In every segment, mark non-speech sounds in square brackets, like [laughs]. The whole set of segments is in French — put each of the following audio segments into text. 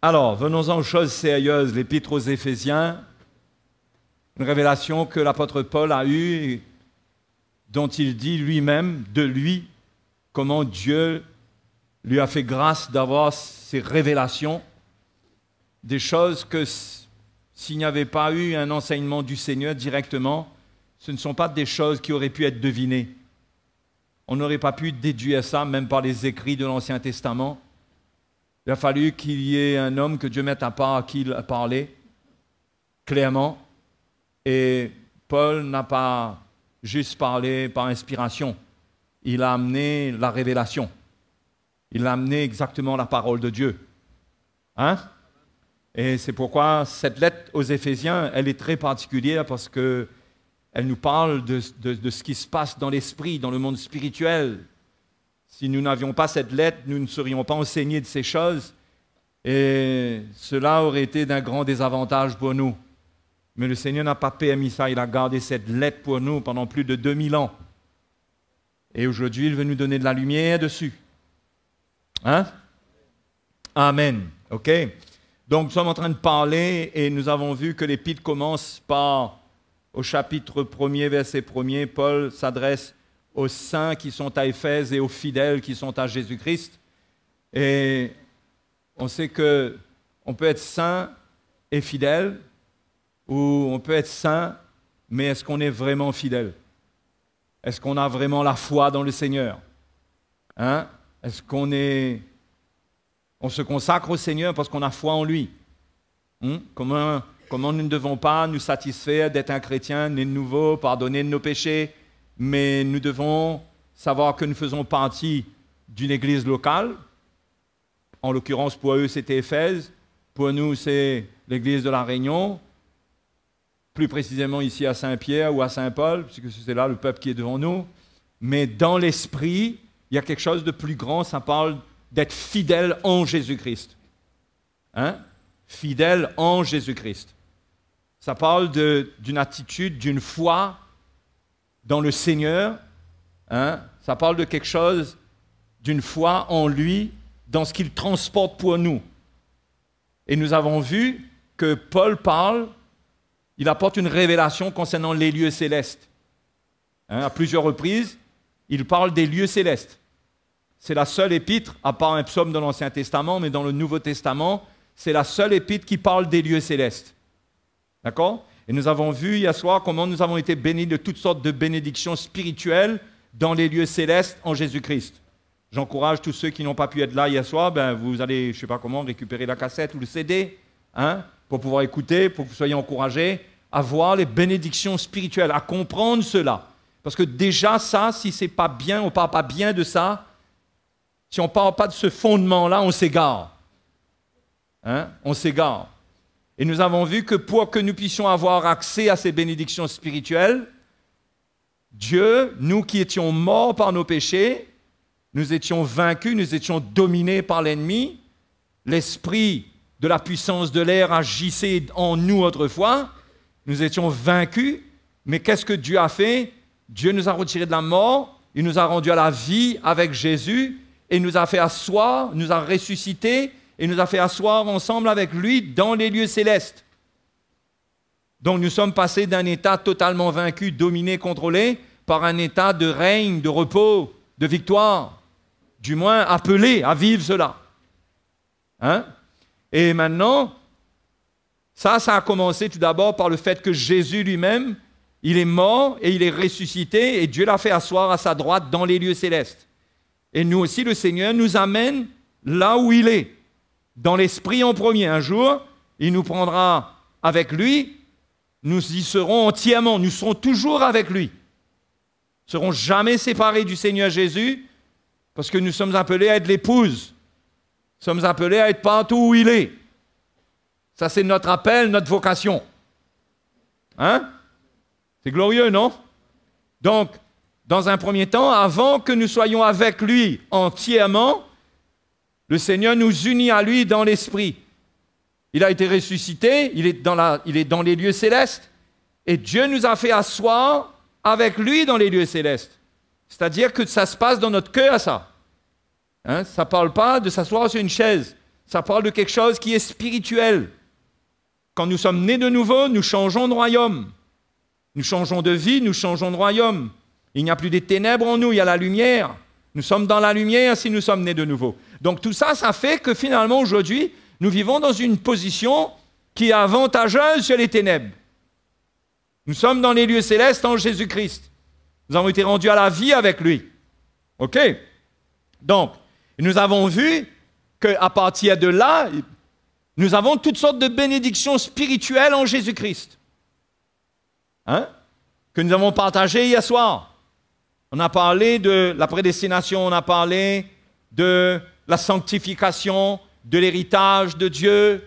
Alors, venons-en aux choses sérieuses. L'épître aux Éphésiens, une révélation que l'apôtre Paul a eue, dont il dit lui-même, de lui, comment Dieu lui a fait grâce d'avoir ces révélations, des choses que s'il n'y avait pas eu un enseignement du Seigneur directement, ce ne sont pas des choses qui auraient pu être devinées. On n'aurait pas pu déduire ça, même par les écrits de l'Ancien Testament. Il a fallu qu'il y ait un homme que Dieu mette à part à qui il parlé, clairement. Et Paul n'a pas juste parlé par inspiration. Il a amené la révélation. Il a amené exactement la parole de Dieu. Hein? Et c'est pourquoi cette lettre aux Éphésiens, elle est très particulière parce qu'elle nous parle de ce qui se passe dans l'esprit, dans le monde spirituel, si nous n'avions pas cette lettre, nous ne serions pas enseignés de ces choses et cela aurait été d'un grand désavantage pour nous. Mais le Seigneur n'a pas permis ça, il a gardé cette lettre pour nous pendant plus de 2000 ans. Et aujourd'hui, il veut nous donner de la lumière dessus. Hein? Amen. OK? Donc, nous sommes en train de parler et nous avons vu que l'Épître commence par, au chapitre 1 verset 1 Paul s'adresse aux saints qui sont à Éphèse et aux fidèles qui sont à Jésus-Christ. Et on sait que on peut être saint et fidèle, ou on peut être saint, mais est-ce qu'on est vraiment fidèle Est-ce qu'on a vraiment la foi dans le Seigneur hein? Est-ce qu'on est... On se consacre au Seigneur parce qu'on a foi en lui hein? comment, comment nous ne devons pas nous satisfaire d'être un chrétien né de nouveau, pardonné de nos péchés, mais nous devons savoir que nous faisons partie d'une église locale. En l'occurrence, pour eux, c'était Éphèse. Pour nous, c'est l'église de la Réunion. Plus précisément ici à Saint-Pierre ou à Saint-Paul, puisque c'est là le peuple qui est devant nous. Mais dans l'esprit, il y a quelque chose de plus grand. Ça parle d'être fidèle en Jésus-Christ. Hein? Fidèle en Jésus-Christ. Ça parle d'une attitude, d'une foi dans le Seigneur, hein, ça parle de quelque chose, d'une foi en lui, dans ce qu'il transporte pour nous. Et nous avons vu que Paul parle, il apporte une révélation concernant les lieux célestes. Hein, à plusieurs reprises, il parle des lieux célestes. C'est la seule épître, à part un psaume dans l'Ancien Testament, mais dans le Nouveau Testament, c'est la seule épître qui parle des lieux célestes. D'accord et nous avons vu hier soir comment nous avons été bénis de toutes sortes de bénédictions spirituelles dans les lieux célestes en Jésus-Christ. J'encourage tous ceux qui n'ont pas pu être là hier soir, ben vous allez, je ne sais pas comment, récupérer la cassette ou le CD hein, pour pouvoir écouter, pour que vous soyez encouragés à voir les bénédictions spirituelles, à comprendre cela. Parce que déjà ça, si c'est pas bien, on ne parle pas bien de ça, si on ne parle pas de ce fondement-là, on s'égare. Hein, on s'égare. Et nous avons vu que pour que nous puissions avoir accès à ces bénédictions spirituelles, Dieu, nous qui étions morts par nos péchés, nous étions vaincus, nous étions dominés par l'ennemi, l'esprit de la puissance de l'air agissait en nous autrefois, nous étions vaincus, mais qu'est-ce que Dieu a fait Dieu nous a retirés de la mort, il nous a rendus à la vie avec Jésus, et nous a fait asseoir, nous a ressuscités, et nous a fait asseoir ensemble avec lui dans les lieux célestes. Donc nous sommes passés d'un état totalement vaincu, dominé, contrôlé, par un état de règne, de repos, de victoire, du moins appelé à vivre cela. Hein? Et maintenant, ça, ça a commencé tout d'abord par le fait que Jésus lui-même, il est mort et il est ressuscité et Dieu l'a fait asseoir à sa droite dans les lieux célestes. Et nous aussi, le Seigneur nous amène là où il est, dans l'esprit en premier. Un jour, il nous prendra avec lui, nous y serons entièrement, nous serons toujours avec lui. Nous serons jamais séparés du Seigneur Jésus parce que nous sommes appelés à être l'épouse. Nous sommes appelés à être partout où il est. Ça, c'est notre appel, notre vocation. Hein? C'est glorieux, non? Donc, dans un premier temps, avant que nous soyons avec lui entièrement, le Seigneur nous unit à lui dans l'esprit. Il a été ressuscité, il est, dans il est dans les lieux célestes, et Dieu nous a fait asseoir avec lui dans les lieux célestes. C'est-à-dire que ça se passe dans notre cœur, ça. Hein? Ça ne parle pas de s'asseoir sur une chaise, ça parle de quelque chose qui est spirituel. Quand nous sommes nés de nouveau, nous changeons de royaume. Nous changeons de vie, nous changeons de royaume. Il n'y a plus des ténèbres en nous, il y a la lumière. Nous sommes dans la lumière si nous sommes nés de nouveau. Donc tout ça, ça fait que finalement aujourd'hui, nous vivons dans une position qui est avantageuse sur les ténèbres. Nous sommes dans les lieux célestes en Jésus-Christ. Nous avons été rendus à la vie avec lui. OK Donc, nous avons vu qu'à partir de là, nous avons toutes sortes de bénédictions spirituelles en Jésus-Christ. Hein Que nous avons partagées hier soir. On a parlé de la prédestination, on a parlé de la sanctification, de l'héritage de Dieu,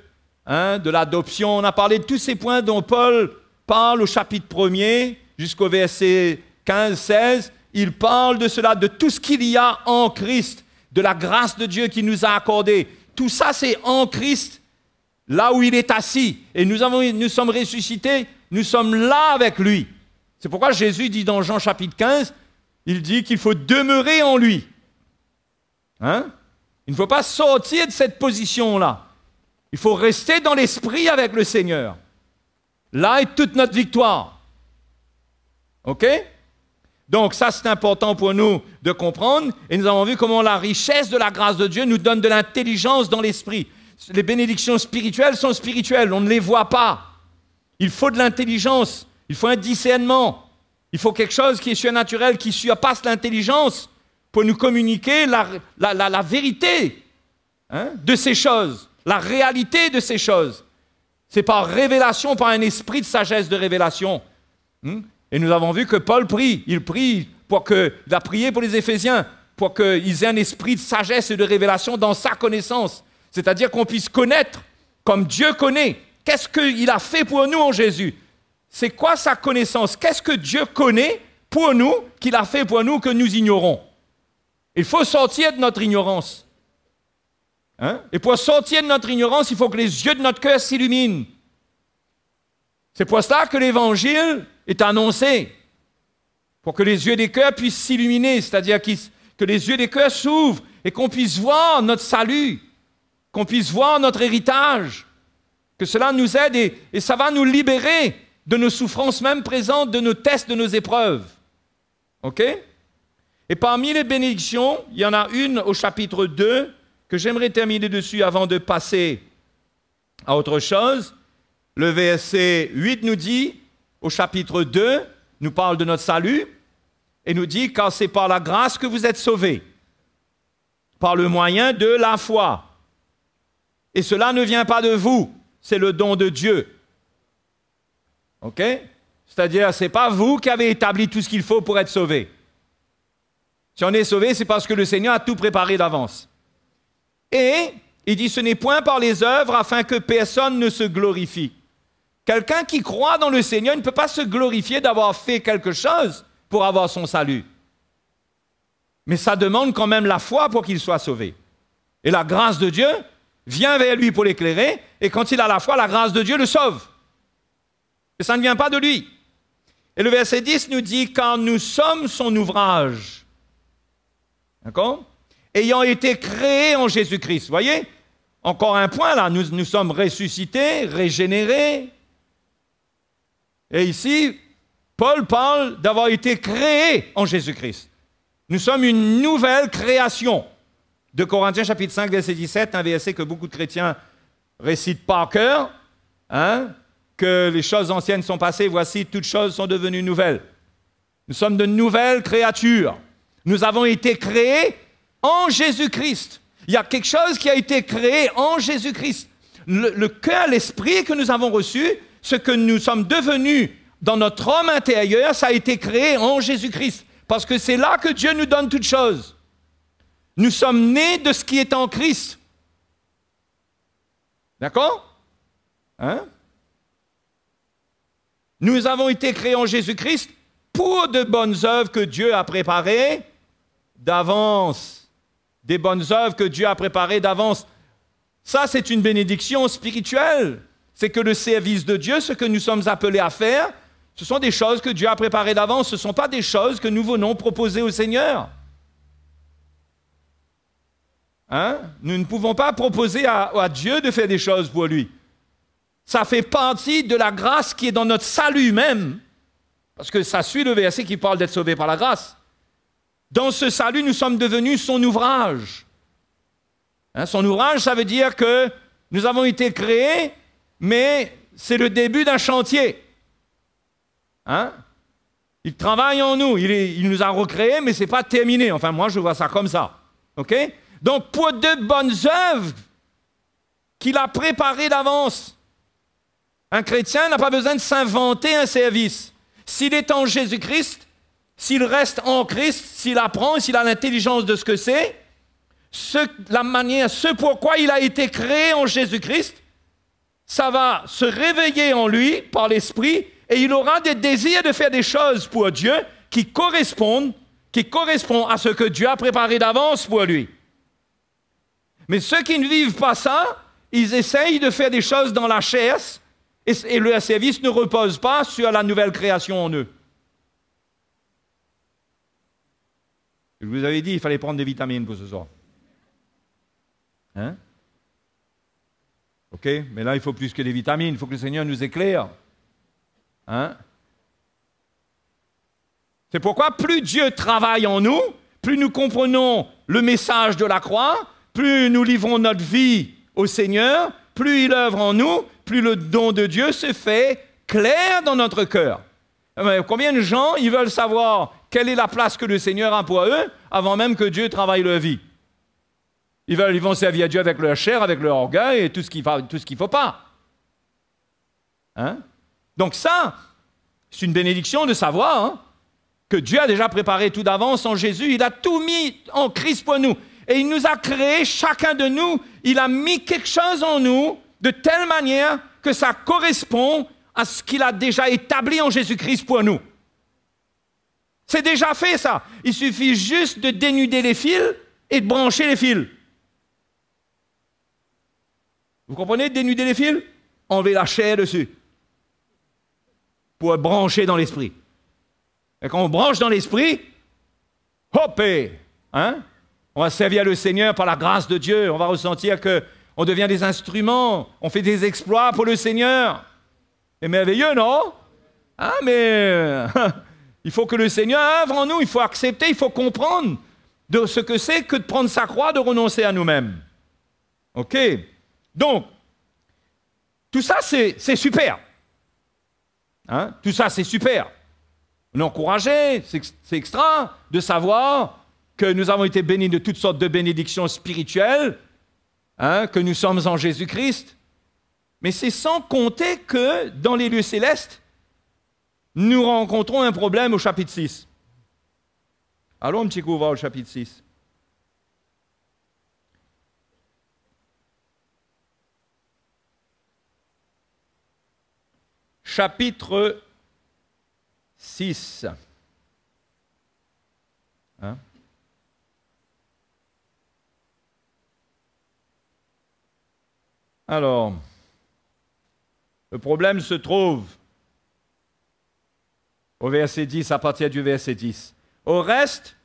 hein, de l'adoption. On a parlé de tous ces points dont Paul parle au chapitre 1er jusqu'au verset 15-16. Il parle de cela, de tout ce qu'il y a en Christ, de la grâce de Dieu qui nous a accordé. Tout ça, c'est en Christ, là où il est assis. Et nous, nous sommes ressuscités, nous sommes là avec lui. C'est pourquoi Jésus dit dans Jean chapitre 15, il dit qu'il faut demeurer en lui. Hein? Il ne faut pas sortir de cette position-là. Il faut rester dans l'esprit avec le Seigneur. Là est toute notre victoire. OK Donc ça, c'est important pour nous de comprendre. Et nous avons vu comment la richesse de la grâce de Dieu nous donne de l'intelligence dans l'esprit. Les bénédictions spirituelles sont spirituelles, on ne les voit pas. Il faut de l'intelligence, il faut un discernement. Il faut quelque chose qui est surnaturel, qui surpasse l'intelligence pour nous communiquer la, vérité hein, de ces choses, la réalité de ces choses. C'est par révélation, par un esprit de sagesse de révélation. Hmm? Et nous avons vu que Paul prie. Il prie pour que, il a prié pour les Éphésiens, pour qu'ils aient un esprit de sagesse et de révélation dans sa connaissance. C'est-à-dire qu'on puisse connaître comme Dieu connaît. Qu'est-ce qu'il a fait pour nous en Jésus c'est quoi sa connaissance Qu'est-ce que Dieu connaît pour nous, qu'il a fait pour nous, que nous ignorons Il faut sortir de notre ignorance. Hein? Et pour sortir de notre ignorance, il faut que les yeux de notre cœur s'illuminent. C'est pour cela que l'Évangile est annoncé, pour que les yeux des cœurs puissent s'illuminer, c'est-à-dire que les yeux des cœurs s'ouvrent et qu'on puisse voir notre salut, qu'on puisse voir notre héritage, que cela nous aide et ça va nous libérer de nos souffrances même présentes, de nos tests, de nos épreuves. OK Et parmi les bénédictions, il y en a une au chapitre 2 que j'aimerais terminer dessus avant de passer à autre chose. Le verset 8 nous dit, au chapitre 2, nous parle de notre salut et nous dit, car c'est par la grâce que vous êtes sauvés, par le moyen de la foi. Et cela ne vient pas de vous, c'est le don de Dieu. OK C'est-à-dire, ce n'est pas vous qui avez établi tout ce qu'il faut pour être sauvé. Si on est sauvé, c'est parce que le Seigneur a tout préparé d'avance. Et il dit, ce n'est point par les œuvres afin que personne ne se glorifie. Quelqu'un qui croit dans le Seigneur ne peut pas se glorifier d'avoir fait quelque chose pour avoir son salut. Mais ça demande quand même la foi pour qu'il soit sauvé. Et la grâce de Dieu vient vers lui pour l'éclairer, et quand il a la foi, la grâce de Dieu le sauve. Et ça ne vient pas de lui. Et le verset 10 nous dit, car nous sommes son ouvrage. D'accord Ayant été créés en Jésus-Christ. Voyez Encore un point là, nous, nous sommes ressuscités, régénérés. Et ici, Paul parle d'avoir été créés en Jésus-Christ. Nous sommes une nouvelle création. De Corinthiens chapitre 5, verset 17, un verset que beaucoup de chrétiens récitent par cœur. Hein? que les choses anciennes sont passées, voici, toutes choses sont devenues nouvelles. Nous sommes de nouvelles créatures. Nous avons été créés en Jésus-Christ. Il y a quelque chose qui a été créé en Jésus-Christ. Le, cœur, l'esprit que nous avons reçu, ce que nous sommes devenus dans notre homme intérieur, ça a été créé en Jésus-Christ. Parce que c'est là que Dieu nous donne toutes choses. Nous sommes nés de ce qui est en Christ. D'accord hein? Nous avons été créés en Jésus-Christ pour de bonnes œuvres que Dieu a préparées d'avance. Des bonnes œuvres que Dieu a préparées d'avance. Ça, c'est une bénédiction spirituelle. C'est que le service de Dieu, ce que nous sommes appelés à faire, ce sont des choses que Dieu a préparées d'avance. Ce ne sont pas des choses que nous venons proposer au Seigneur. Hein? Nous ne pouvons pas proposer à Dieu de faire des choses pour lui. Ça fait partie de la grâce qui est dans notre salut même. Parce que ça suit le verset qui parle d'être sauvé par la grâce. Dans ce salut, nous sommes devenus son ouvrage. Hein, son ouvrage, ça veut dire que nous avons été créés, mais c'est le début d'un chantier. Hein? Il travaille en nous, il, nous a recréés, mais ce n'est pas terminé. Enfin, moi, je vois ça comme ça. Donc, pour de bonnes œuvres qu'il a préparées d'avance, un chrétien n'a pas besoin de s'inventer un service. S'il est en Jésus-Christ, s'il reste en Christ, s'il apprend, s'il a l'intelligence de ce que c'est, la manière, ce pourquoi il a été créé en Jésus-Christ, ça va se réveiller en lui par l'Esprit et il aura des désirs de faire des choses pour Dieu qui correspondent, qui correspondent à ce que Dieu a préparé d'avance pour lui. Mais ceux qui ne vivent pas ça, ils essayent de faire des choses dans la chair, et, le service ne repose pas sur la nouvelle création en eux. Je vous avais dit, il fallait prendre des vitamines pour ce soir. Hein Ok Mais là, il faut plus que des vitamines, il faut que le Seigneur nous éclaire. Hein C'est pourquoi plus Dieu travaille en nous, plus nous comprenons le message de la croix, plus nous livrons notre vie au Seigneur, plus il œuvre en nous, plus le don de Dieu se fait clair dans notre cœur. Combien de gens, ils veulent savoir quelle est la place que le Seigneur a pour eux avant même que Dieu travaille leur vie ils, veulent, ils vont servir Dieu avec leur chair, avec leur orgueil et tout ce qu'il ne qu'il faut pas. Hein? Donc ça, c'est une bénédiction de savoir hein, que Dieu a déjà préparé tout d'avance en Jésus. Il a tout mis en Christ pour nous. Et il nous a créé chacun de nous. Il a mis quelque chose en nous de telle manière que ça correspond à ce qu'il a déjà établi en Jésus-Christ pour nous. C'est déjà fait ça. Il suffit juste de dénuder les fils et de brancher les fils. Vous comprenez Dénuder les fils, enlever la chair dessus pour brancher dans l'esprit. Et quand on branche dans l'esprit, hopé hein, on va servir le Seigneur par la grâce de Dieu. On va ressentir que on devient des instruments, on fait des exploits pour le Seigneur. C'est merveilleux, non ah, mais [laughs] il faut que le Seigneur œuvre en nous, il faut accepter, il faut comprendre de ce que c'est que de prendre sa croix, de renoncer à nous-mêmes. OK Donc, tout ça, c'est super. Hein? tout ça, c'est super. On est encouragé, c'est extra de savoir que nous avons été bénis de toutes sortes de bénédictions spirituelles Hein, que nous sommes en Jésus-Christ. Mais c'est sans compter que dans les lieux célestes, nous rencontrons un problème au chapitre 6. Allons un petit coup voir le chapitre 6. Chapitre 6. Hein? Alors, le problème se trouve au verset 10, à partir du verset 10. Au reste,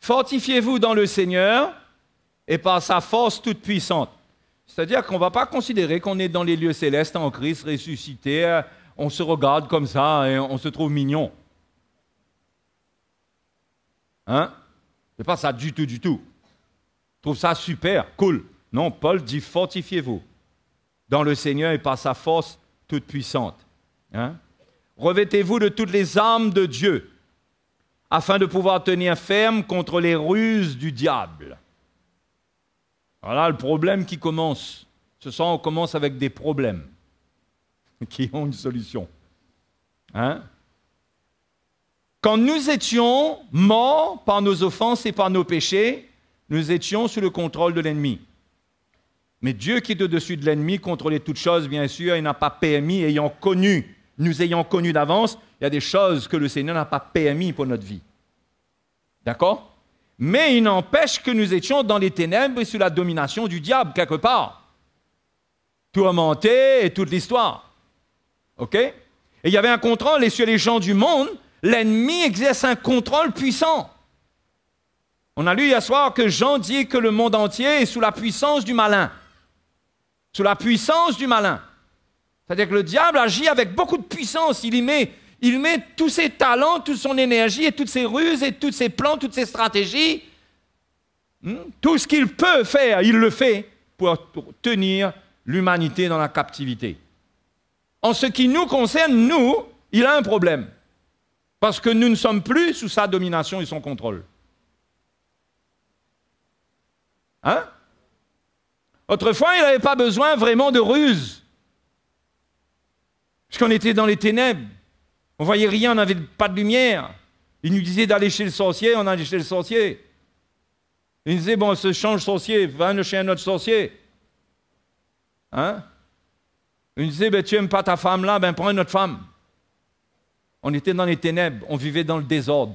fortifiez-vous dans le Seigneur et par sa force toute puissante. C'est-à-dire qu'on ne va pas considérer qu'on est dans les lieux célestes en Christ ressuscité, euh, on se regarde comme ça et on se trouve mignon. Hein n'est pas ça du tout, du tout. Je trouve ça super, cool. Non, Paul dit fortifiez-vous dans le Seigneur et par sa force toute puissante. Hein. Revêtez-vous de toutes les armes de Dieu, afin de pouvoir tenir ferme contre les ruses du diable. Voilà le problème qui commence. Ce soir, on commence avec des problèmes [laughs] qui ont une solution. Hein. Quand nous étions morts par nos offenses et par nos péchés, nous étions sous le contrôle de l'ennemi. Mais Dieu qui est au-dessus de l'ennemi, contrôlait toutes choses, bien sûr, il n'a pas permis, ayant connu, nous ayant connu d'avance, il y a des choses que le Seigneur n'a pas permis pour notre vie. D'accord Mais il n'empêche que nous étions dans les ténèbres et sous la domination du diable, quelque part. Tourmenté et toute l'histoire. OK Et il y avait un contrôle, et sur les gens du monde, l'ennemi exerce un contrôle puissant. On a lu hier soir que Jean dit que le monde entier est sous la puissance du malin sous la puissance du malin. C'est-à-dire que le diable agit avec beaucoup de puissance. Il met, il met tous ses talents, toute son énergie et toutes ses ruses et tous ses plans, toutes ses stratégies. Hmm? Tout ce qu'il peut faire, il le fait pour tenir l'humanité dans la captivité. En ce qui nous concerne, nous, il a un problème. Parce que nous ne sommes plus sous sa domination et son contrôle. Hein Autrefois, il n'avait pas besoin vraiment de ruse. Puisqu'on était dans les ténèbres, on ne voyait rien, on n'avait pas de lumière. Il nous disait d'aller chez le sorcier, on allait chez le sorcier. Il nous disait, bon, on se change sorcier, va chez un autre sorcier. Hein? Il nous disait, ben, tu n'aimes pas ta femme là, ben prends une autre femme. On était dans les ténèbres, on vivait dans le désordre.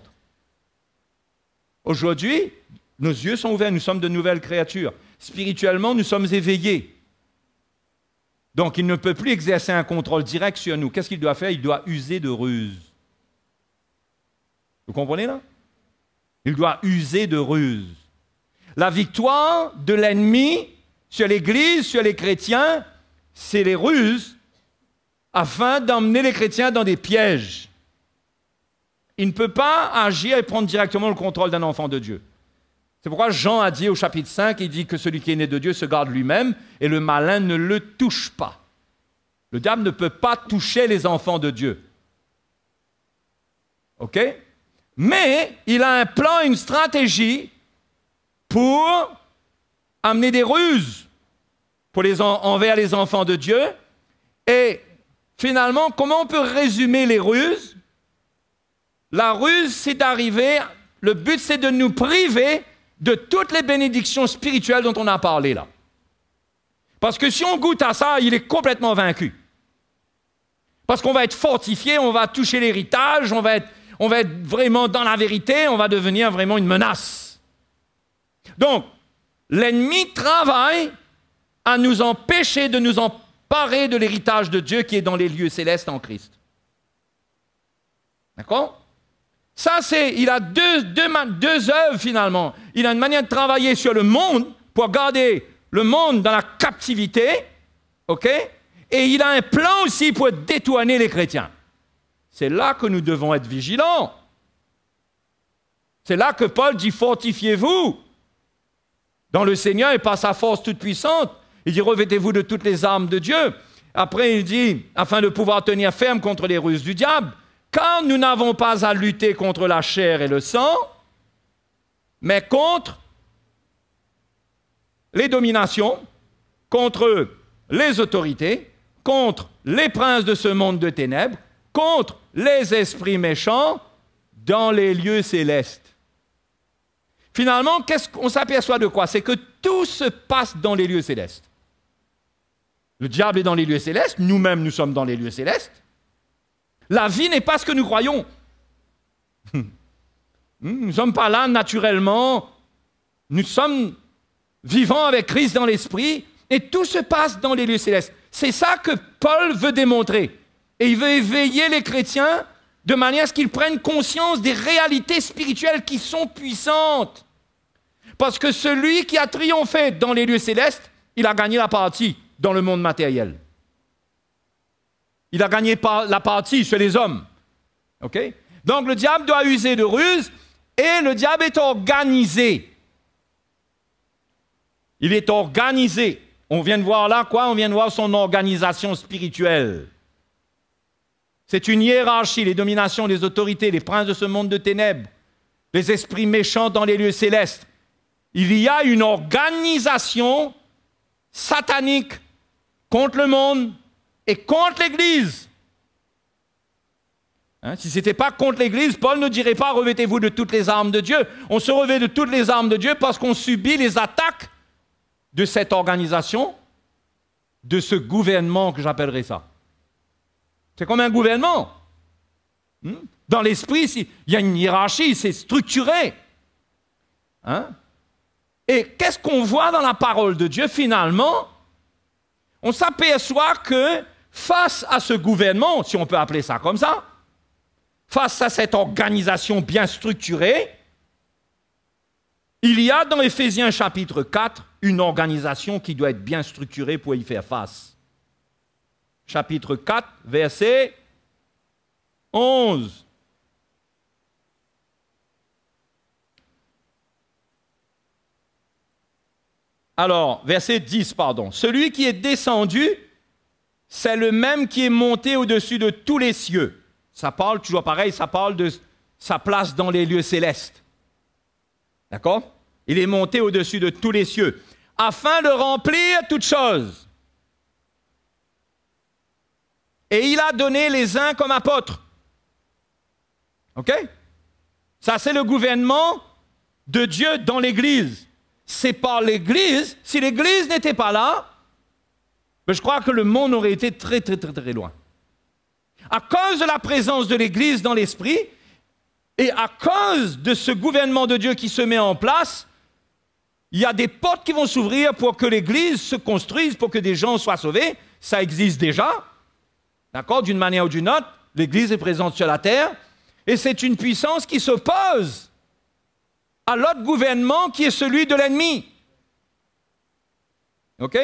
Aujourd'hui, nos yeux sont ouverts, nous sommes de nouvelles créatures spirituellement, nous sommes éveillés. Donc, il ne peut plus exercer un contrôle direct sur nous. Qu'est-ce qu'il doit faire Il doit user de ruse. Vous comprenez là Il doit user de ruse. La victoire de l'ennemi sur l'Église, sur les chrétiens, c'est les ruses afin d'emmener les chrétiens dans des pièges. Il ne peut pas agir et prendre directement le contrôle d'un enfant de Dieu. C'est pourquoi Jean a dit au chapitre 5, il dit que celui qui est né de Dieu se garde lui-même et le malin ne le touche pas. Le diable ne peut pas toucher les enfants de Dieu. OK Mais il a un plan, une stratégie pour amener des ruses pour les envers les enfants de Dieu. Et finalement, comment on peut résumer les ruses La ruse, c'est d'arriver, le but c'est de nous priver de toutes les bénédictions spirituelles dont on a parlé là. Parce que si on goûte à ça, il est complètement vaincu. Parce qu'on va être fortifié, on va toucher l'héritage, on, va être, on va être vraiment dans la vérité, on va devenir vraiment une menace. Donc, l'ennemi travaille à nous empêcher de nous emparer de l'héritage de Dieu qui est dans les lieux célestes en Christ. D'accord ça, c'est, il a deux, deux, deux œuvres finalement. Il a une manière de travailler sur le monde pour garder le monde dans la captivité, ok Et il a un plan aussi pour détourner les chrétiens. C'est là que nous devons être vigilants. C'est là que Paul dit fortifiez-vous dans le Seigneur et par sa force toute puissante. Il dit revêtez-vous de toutes les armes de Dieu. Après, il dit afin de pouvoir tenir ferme contre les ruses du diable. Quand nous n'avons pas à lutter contre la chair et le sang, mais contre les dominations, contre les autorités, contre les princes de ce monde de ténèbres, contre les esprits méchants dans les lieux célestes. Finalement, qu'est-ce qu'on s'aperçoit de quoi C'est que tout se passe dans les lieux célestes. Le diable est dans les lieux célestes, nous-mêmes nous sommes dans les lieux célestes. La vie n'est pas ce que nous croyons. [laughs] Hmm, nous ne sommes pas là naturellement. Nous sommes vivants avec Christ dans l'esprit et tout se passe dans les lieux célestes. C'est ça que Paul veut démontrer. Et il veut éveiller les chrétiens de manière à ce qu'ils prennent conscience des réalités spirituelles qui sont puissantes. Parce que celui qui a triomphé dans les lieux célestes, il a gagné la partie dans le monde matériel. Il a gagné la partie chez les hommes. Donc le diable doit user de ruse et le diable est organisé. Il est organisé. On vient de voir là quoi On vient de voir son organisation spirituelle. C'est une hiérarchie, les dominations, les autorités, les princes de ce monde de ténèbres, les esprits méchants dans les lieux célestes. Il y a une organisation satanique contre le monde, contre l'Église. Hein, si ce n'était pas contre l'Église, Paul ne dirait pas revêtez-vous de toutes les armes de Dieu. On se revêt de toutes les armes de Dieu parce qu'on subit les attaques de cette organisation, de ce gouvernement que j'appellerais ça. C'est comme un gouvernement. Hmm? Dans l'esprit, il y a une hiérarchie, c'est structuré. Hein? Et qu'est-ce qu'on voit dans la parole de Dieu finalement On s'aperçoit que Face à ce gouvernement, si on peut appeler ça comme ça, face à cette organisation bien structurée, il y a dans Éphésiens chapitre 4 une organisation qui doit être bien structurée pour y faire face. Chapitre 4, verset 11. Alors, verset 10, pardon. Celui qui est descendu c'est le même qui est monté au-dessus de tous les cieux. Ça parle toujours pareil, ça parle de sa place dans les lieux célestes. D'accord Il est monté au-dessus de tous les cieux, afin de remplir toutes choses. Et il a donné les uns comme apôtres. OK Ça, c'est le gouvernement de Dieu dans l'Église. C'est par l'Église. Si l'Église n'était pas là, mais je crois que le monde aurait été très, très, très, très loin. À cause de la présence de l'Église dans l'esprit, et à cause de ce gouvernement de Dieu qui se met en place, il y a des portes qui vont s'ouvrir pour que l'Église se construise, pour que des gens soient sauvés. Ça existe déjà. D'accord D'une manière ou d'une autre, l'Église est présente sur la terre. Et c'est une puissance qui s'oppose à l'autre gouvernement qui est celui de l'ennemi. OK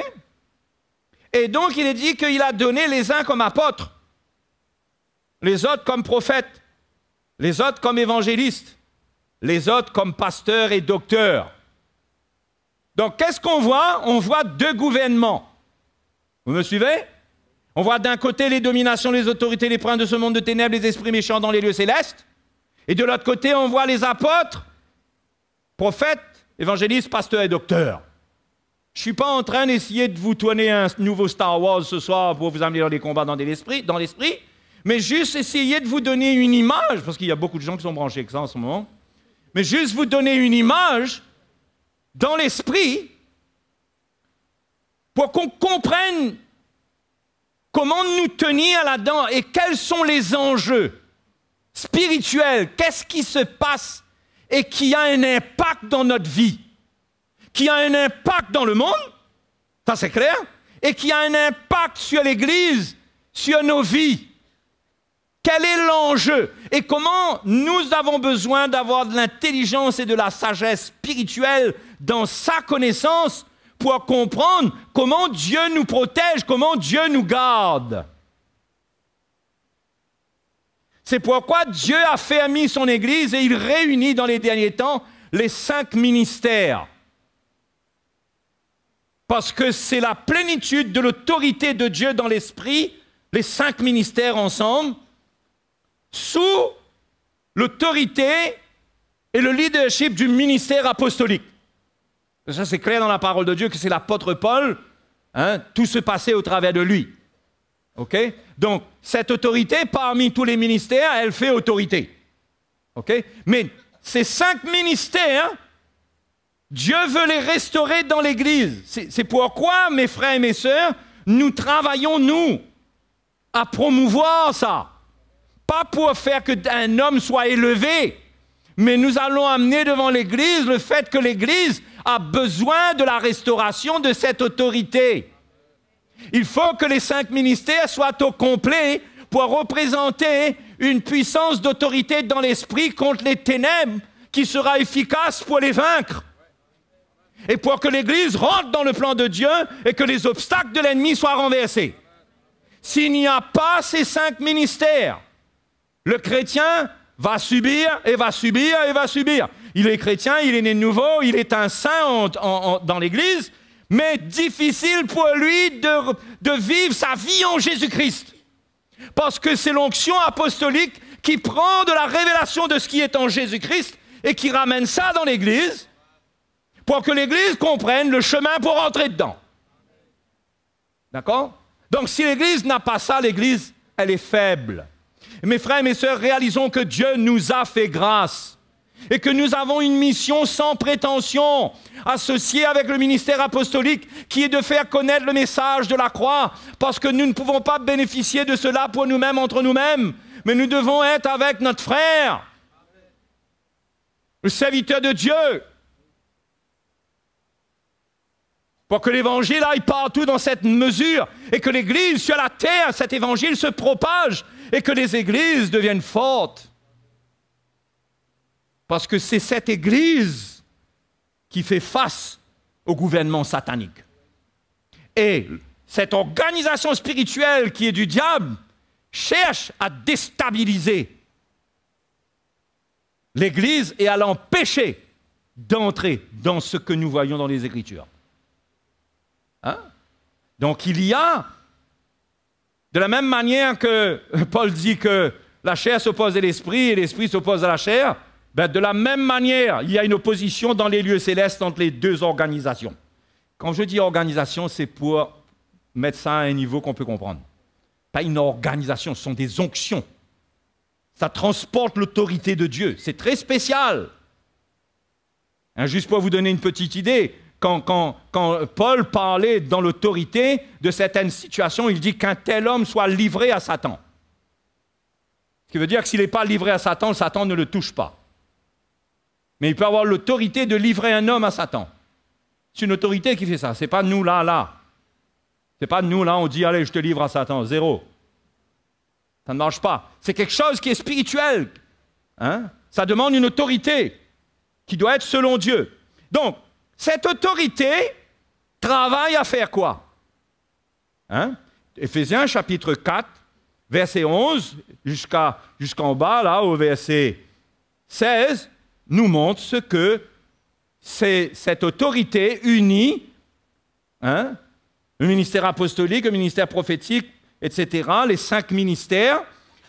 et donc il est dit qu'il a donné les uns comme apôtres, les autres comme prophètes, les autres comme évangélistes, les autres comme pasteurs et docteurs. Donc qu'est-ce qu'on voit On voit deux gouvernements. Vous me suivez On voit d'un côté les dominations, les autorités, les princes de ce monde de ténèbres, les esprits méchants dans les lieux célestes. Et de l'autre côté, on voit les apôtres, prophètes, évangélistes, pasteurs et docteurs. Je ne suis pas en train d'essayer de vous tourner un nouveau Star Wars ce soir pour vous amener dans les combats dans l'esprit, dans l'esprit, mais juste essayer de vous donner une image, parce qu'il y a beaucoup de gens qui sont branchés avec ça en ce moment, mais juste vous donner une image dans l'esprit pour qu'on comprenne comment nous tenir là-dedans et quels sont les enjeux spirituels, qu'est-ce qui se passe et qui a un impact dans notre vie qui a un impact dans le monde, ça c'est clair, et qui a un impact sur l'Église, sur nos vies. Quel est l'enjeu et comment nous avons besoin d'avoir de l'intelligence et de la sagesse spirituelle dans sa connaissance pour comprendre comment Dieu nous protège, comment Dieu nous garde. C'est pourquoi Dieu a fermé son Église et il réunit dans les derniers temps les cinq ministères parce que c'est la plénitude de l'autorité de Dieu dans l'esprit, les cinq ministères ensemble, sous l'autorité et le leadership du ministère apostolique. Ça, c'est clair dans la parole de Dieu que c'est l'apôtre Paul, hein, tout se passait au travers de lui. OK Donc, cette autorité, parmi tous les ministères, elle fait autorité. OK Mais ces cinq ministères Dieu veut les restaurer dans l'Église. C'est pourquoi, mes frères et mes sœurs, nous travaillons, nous, à promouvoir ça. Pas pour faire qu'un homme soit élevé, mais nous allons amener devant l'Église le fait que l'Église a besoin de la restauration de cette autorité. Il faut que les cinq ministères soient au complet pour représenter une puissance d'autorité dans l'esprit contre les ténèbres qui sera efficace pour les vaincre et pour que l'Église rentre dans le plan de Dieu et que les obstacles de l'ennemi soient renversés. S'il n'y a pas ces cinq ministères, le chrétien va subir et va subir et va subir. Il est chrétien, il est né de nouveau, il est un saint dans l'Église, mais difficile pour lui de vivre sa vie en Jésus-Christ. Parce que c'est l'onction apostolique qui prend de la révélation de ce qui est en Jésus-Christ et qui ramène ça dans l'Église pour que l'Église comprenne le chemin pour entrer dedans. D'accord Donc si l'Église n'a pas ça, l'Église, elle est faible. Mes frères et mes sœurs, réalisons que Dieu nous a fait grâce et que nous avons une mission sans prétention, associée avec le ministère apostolique, qui est de faire connaître le message de la croix, parce que nous ne pouvons pas bénéficier de cela pour nous-mêmes, entre nous-mêmes, mais nous devons être avec notre frère, le serviteur de Dieu, pour que l'évangile aille partout dans cette mesure et que l'église sur la terre, cet évangile se propage et que les églises deviennent fortes. Parce que c'est cette église qui fait face au gouvernement satanique. Et cette organisation spirituelle qui est du diable cherche à déstabiliser l'Église et à l'empêcher d'entrer dans ce que nous voyons dans les Écritures. Hein? Donc il y a, de la même manière que [laughs] Paul dit que la chair s'oppose à l'esprit et l'esprit s'oppose à la chair, ben de la même manière, il y a une opposition dans les lieux célestes entre les deux organisations. Quand je dis organisation, c'est pour mettre ça à un niveau qu'on peut comprendre. Pas une organisation, ce sont des onctions. Ça transporte l'autorité de Dieu. C'est très spécial. Hein, juste pour vous donner une petite idée, quand, Paul parlait dans l'autorité de certaines situations, il dit qu'un tel homme soit livré à Satan. Ce qui veut dire que s'il n'est pas livré à Satan, Satan ne le touche pas. Mais il peut avoir l'autorité de livrer un homme à Satan. C'est une autorité qui fait ça. Ce n'est pas nous là, là. Ce n'est pas nous là, on dit allez, je te livre à Satan. Zéro. Ça ne marche pas. C'est quelque chose qui est spirituel. Hein? Ça demande une autorité qui doit être selon Dieu. Donc, cette autorité travaille à faire quoi Ephésiens, hein? chapitre 4, verset 11 jusqu'à jusqu'en bas là au verset 16 nous montre ce que c'est cette autorité unie, hein, le ministère apostolique, le ministère prophétique, etc., les cinq ministères.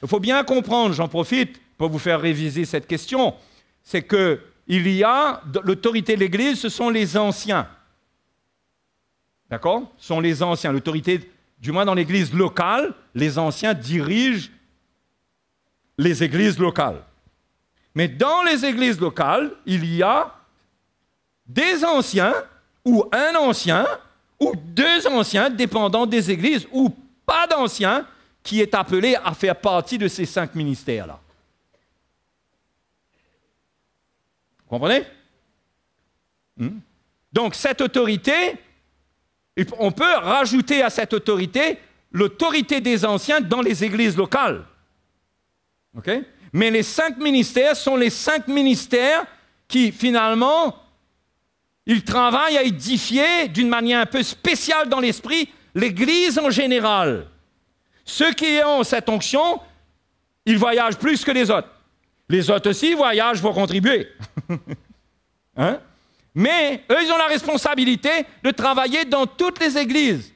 Il faut bien comprendre, j'en profite pour vous faire réviser cette question, c'est que il y a l'autorité de l'Église, ce sont les anciens. D'accord Ce sont les anciens. L'autorité, du moins dans l'Église locale, les anciens dirigent les églises locales. Mais dans les églises locales, il y a des anciens ou un ancien ou deux anciens dépendant des églises ou pas d'anciens qui est appelé à faire partie de ces cinq ministères-là. Vous comprenez hmm? Donc cette autorité, on peut rajouter à cette autorité l'autorité des anciens dans les églises locales. Mais les cinq ministères sont les cinq ministères qui finalement, ils travaillent à édifier d'une manière un peu spéciale dans l'esprit l'Église en général. Ceux qui ont cette onction, ils voyagent plus que les autres. Les autres aussi voyagent pour contribuer. [laughs] Hein? Mais eux, ils ont la responsabilité de travailler dans toutes les églises.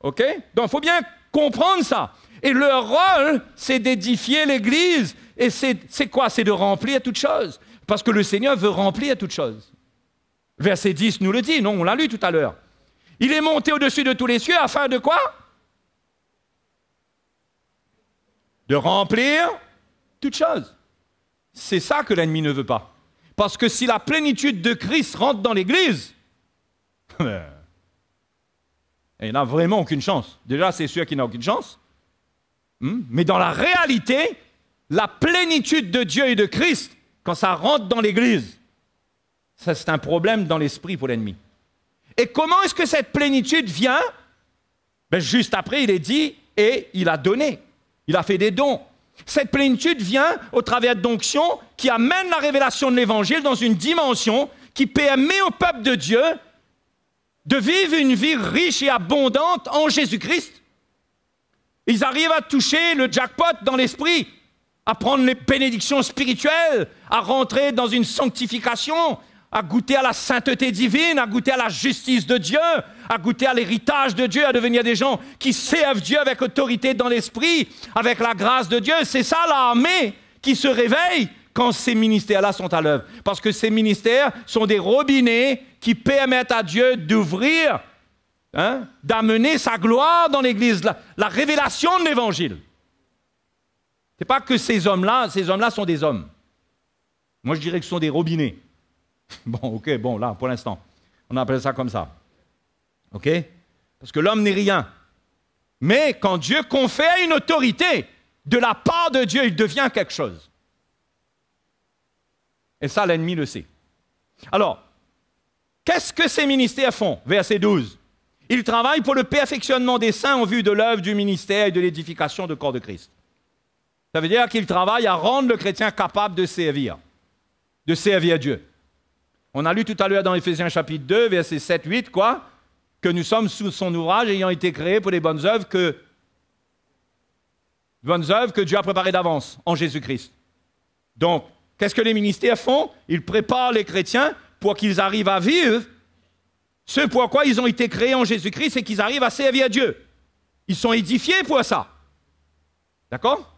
OK Donc, il faut bien comprendre ça. Et leur rôle, c'est d'édifier l'église. Et c'est quoi C'est de remplir toutes choses. Parce que le Seigneur veut remplir toutes choses. Verset 10 nous le dit, non, on l'a lu tout à l'heure. Il est monté au-dessus de tous les cieux afin de quoi De remplir toutes choses. C'est ça que l'ennemi ne veut pas. Parce que si la plénitude de Christ rentre dans l'Église, il [laughs] n'a vraiment aucune chance. Déjà, c'est sûr qu'il n'a aucune chance. Hmm? Mais dans la réalité, la plénitude de Dieu et de Christ, quand ça rentre dans l'Église, ça c'est un problème dans l'esprit pour l'ennemi. Et comment est-ce que cette plénitude vient ben, Juste après, il est dit, et il a donné. Il a fait des dons. Cette plénitude vient au travers d'onction qui amène la révélation de l'évangile dans une dimension qui permet au peuple de Dieu de vivre une vie riche et abondante en Jésus-Christ. Ils arrivent à toucher le jackpot dans l'esprit, à prendre les bénédictions spirituelles, à rentrer dans une sanctification, à goûter à la sainteté divine, à goûter à la justice de Dieu, à goûter à l'héritage de Dieu, à devenir des gens qui servent Dieu avec autorité dans l'esprit, avec la grâce de Dieu. C'est ça l'armée qui se réveille quand ces ministères-là sont à l'œuvre. Parce que ces ministères sont des robinets qui permettent à Dieu d'ouvrir, hein, d'amener sa gloire dans l'Église, la, la révélation de l'Évangile. Ce n'est pas que ces hommes-là, ces hommes-là sont des hommes. Moi, je dirais que ce sont des robinets. [laughs] Bon, ok, bon, là, pour l'instant, on appelle ça comme ça. Ok Parce que l'homme n'est rien. Mais quand Dieu confère une autorité, de la part de Dieu, il devient quelque chose. Et ça, l'ennemi le sait. Alors, qu'est-ce que ces ministères font Verset 12. Ils travaillent pour le perfectionnement des saints en vue de l'œuvre du ministère et de l'édification du corps de Christ. Ça veut dire qu'ils travaillent à rendre le chrétien capable de servir, de servir Dieu. On a lu tout à l'heure dans Éphésiens chapitre 2, verset 7, 8, quoi Que nous sommes sous son ouvrage ayant été créés pour les bonnes œuvres que, bonnes œuvres que Dieu a préparées d'avance en Jésus-Christ. Donc, qu'est-ce que les ministères font Ils préparent les chrétiens pour qu'ils arrivent à vivre ce pourquoi ils ont été créés en Jésus-Christ, et qu'ils arrivent à servir Dieu. Ils sont édifiés pour ça. D'accord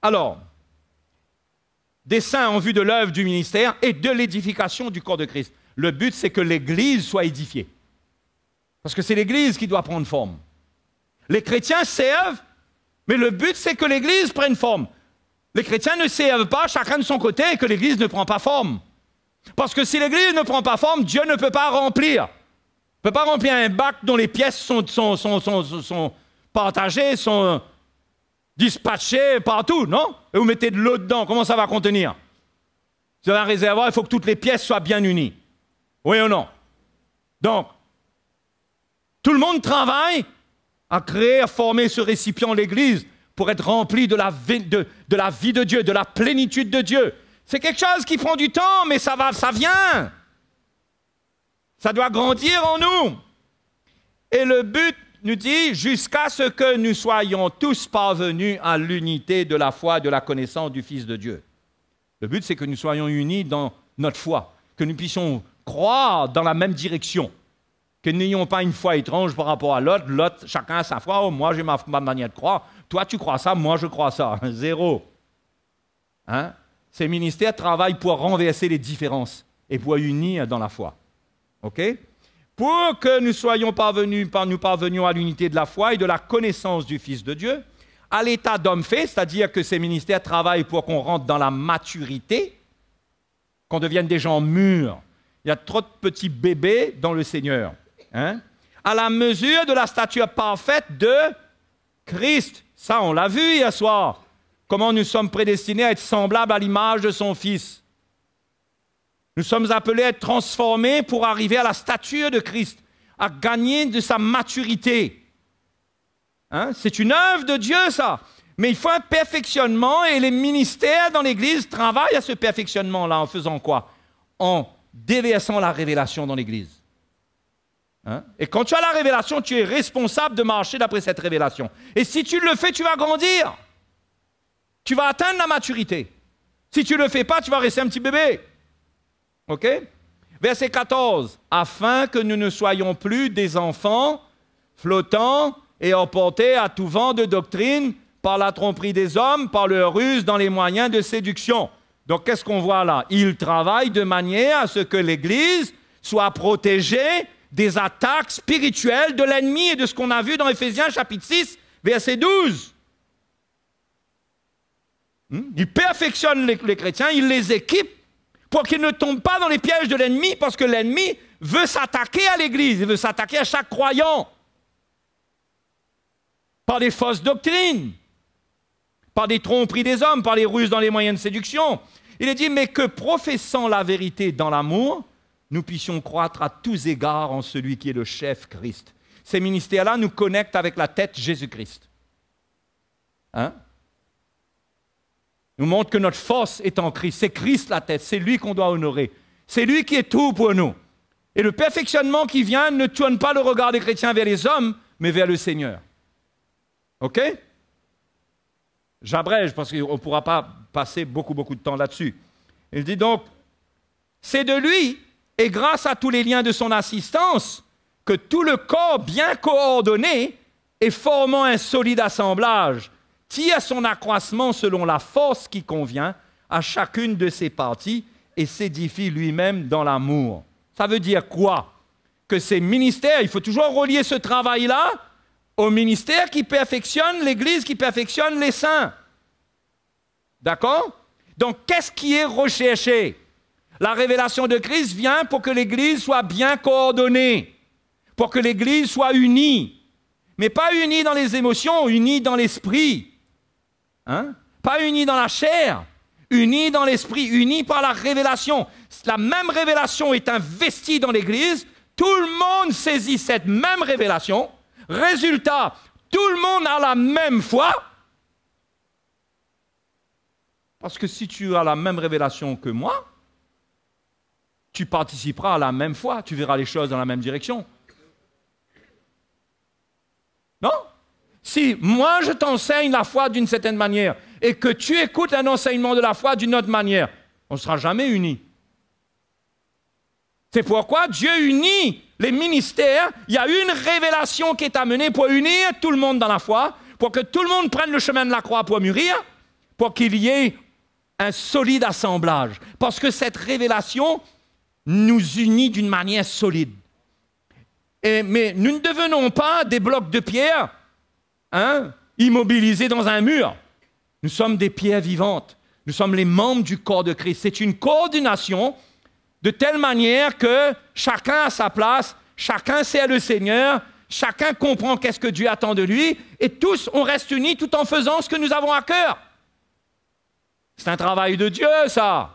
Alors, des saints en vue de l'œuvre du ministère et de l'édification du corps de Christ. Le but, c'est que l'Église soit édifiée. Parce que c'est l'Église qui doit prendre forme. Les chrétiens servent, mais le but, c'est que l'Église prenne forme. Les chrétiens ne servent pas chacun de son côté et que l'Église ne prend pas forme. Parce que si l'Église ne prend pas forme, Dieu ne peut pas remplir. Il ne peut pas remplir un bac dont les pièces sont, sont, sont partagées, sont, Dispatché partout, non Et vous mettez de l'eau dedans, comment ça va contenir avez un réservoir, il faut que toutes les pièces soient bien unies. Oui ou non Donc, tout le monde travaille à créer, à former ce récipient, l'Église, pour être rempli de la, vie, de, la vie de Dieu, de la plénitude de Dieu. C'est quelque chose qui prend du temps, mais ça va, ça vient. Ça doit grandir en nous. Et le but nous dit jusqu'à ce que nous soyons tous parvenus à l'unité de la foi, de la connaissance du Fils de Dieu. Le but, c'est que nous soyons unis dans notre foi, que nous puissions croire dans la même direction, que nous n'ayons pas une foi étrange par rapport à l'autre. L'autre, chacun a sa foi. Oh, moi, j'ai ma, manière de croire. Toi, tu crois ça. Moi, je crois ça. [laughs] Zéro. Hein? Ces ministères travaillent pour renverser les différences et pour unir dans la foi. OK? pour que nous soyons parvenus, nous parvenions à l'unité de la foi et de la connaissance du Fils de Dieu, à l'état d'homme fait, c'est-à-dire que ces ministères travaillent pour qu'on rentre dans la maturité, qu'on devienne des gens mûrs. Il y a trop de petits bébés dans le Seigneur. Hein. À la mesure de la stature parfaite de Christ. Ça, on l'a vu hier soir. Comment nous sommes prédestinés à être semblables à l'image de son Fils. Nous sommes appelés à être transformés pour arriver à la stature de Christ, à gagner de sa maturité. Hein? C'est une œuvre de Dieu, ça. Mais il faut un perfectionnement et les ministères dans l'Église travaillent à ce perfectionnement-là en faisant quoi En déversant la révélation dans l'Église. Hein? Et quand tu as la révélation, tu es responsable de marcher d'après cette révélation. Et si tu le fais, tu vas grandir. Tu vas atteindre la maturité. Si tu ne le fais pas, tu vas rester un petit bébé. OK Verset 14. Afin que nous ne soyons plus des enfants flottants et emportés à tout vent de doctrine par la tromperie des hommes, par leur ruse dans les moyens de séduction. Donc qu'est-ce qu'on voit là Il travaille de manière à ce que l'Église soit protégée des attaques spirituelles de l'ennemi et de ce qu'on a vu dans Éphésiens chapitre 6, verset 12. Hmm? Il perfectionne les, chrétiens, il les équipe pour qu'il ne tombe pas dans les pièges de l'ennemi, parce que l'ennemi veut s'attaquer à l'Église, il veut s'attaquer à chaque croyant, par des fausses doctrines, par des tromperies des hommes, par les ruses dans les moyens de séduction. Il est dit, mais que professant la vérité dans l'amour, nous puissions croître à tous égards en celui qui est le chef Christ. Ces ministères-là nous connectent avec la tête Jésus-Christ. Hein nous montre que notre force est en Christ. C'est Christ la tête, c'est lui qu'on doit honorer. C'est lui qui est tout pour nous. Et le perfectionnement qui vient ne tourne pas le regard des chrétiens vers les hommes, mais vers le Seigneur. OK J'abrège parce qu'on ne pourra pas passer beaucoup, beaucoup de temps là-dessus. Il dit donc, c'est de lui et grâce à tous les liens de son assistance que tout le corps bien coordonné est formant un solide assemblage tire son accroissement selon la force qui convient à chacune de ses parties et s'édifie lui-même dans l'amour. Ça veut dire quoi Que ces ministères, il faut toujours relier ce travail-là au ministère qui perfectionne l'Église, qui perfectionne les saints. D'accord Donc qu'est-ce qui est recherché La révélation de Christ vient pour que l'Église soit bien coordonnée, pour que l'Église soit unie, mais pas unie dans les émotions, unie dans l'esprit, Hein? Pas unis dans la chair, unis dans l'esprit, unis par la révélation. La même révélation est investie dans l'Église. Tout le monde saisit cette même révélation. Résultat, tout le monde a la même foi. Parce que si tu as la même révélation que moi, tu participeras à la même foi, tu verras les choses dans la même direction. Non si moi je t'enseigne la foi d'une certaine manière et que tu écoutes un enseignement de la foi d'une autre manière, on ne sera jamais unis. C'est pourquoi Dieu unit les ministères. Il y a une révélation qui est amenée pour unir tout le monde dans la foi, pour que tout le monde prenne le chemin de la croix pour mûrir, pour qu'il y ait un solide assemblage. Parce que cette révélation nous unit d'une manière solide. Et, mais nous ne devenons pas des blocs de pierre hein, immobilisés dans un mur. Nous sommes des pierres vivantes. Nous sommes les membres du corps de Christ. C'est une coordination de telle manière que chacun a sa place, chacun sait le Seigneur, chacun comprend qu'est-ce que Dieu attend de lui, et tous, on reste unis tout en faisant ce que nous avons à cœur. C'est un travail de Dieu, ça.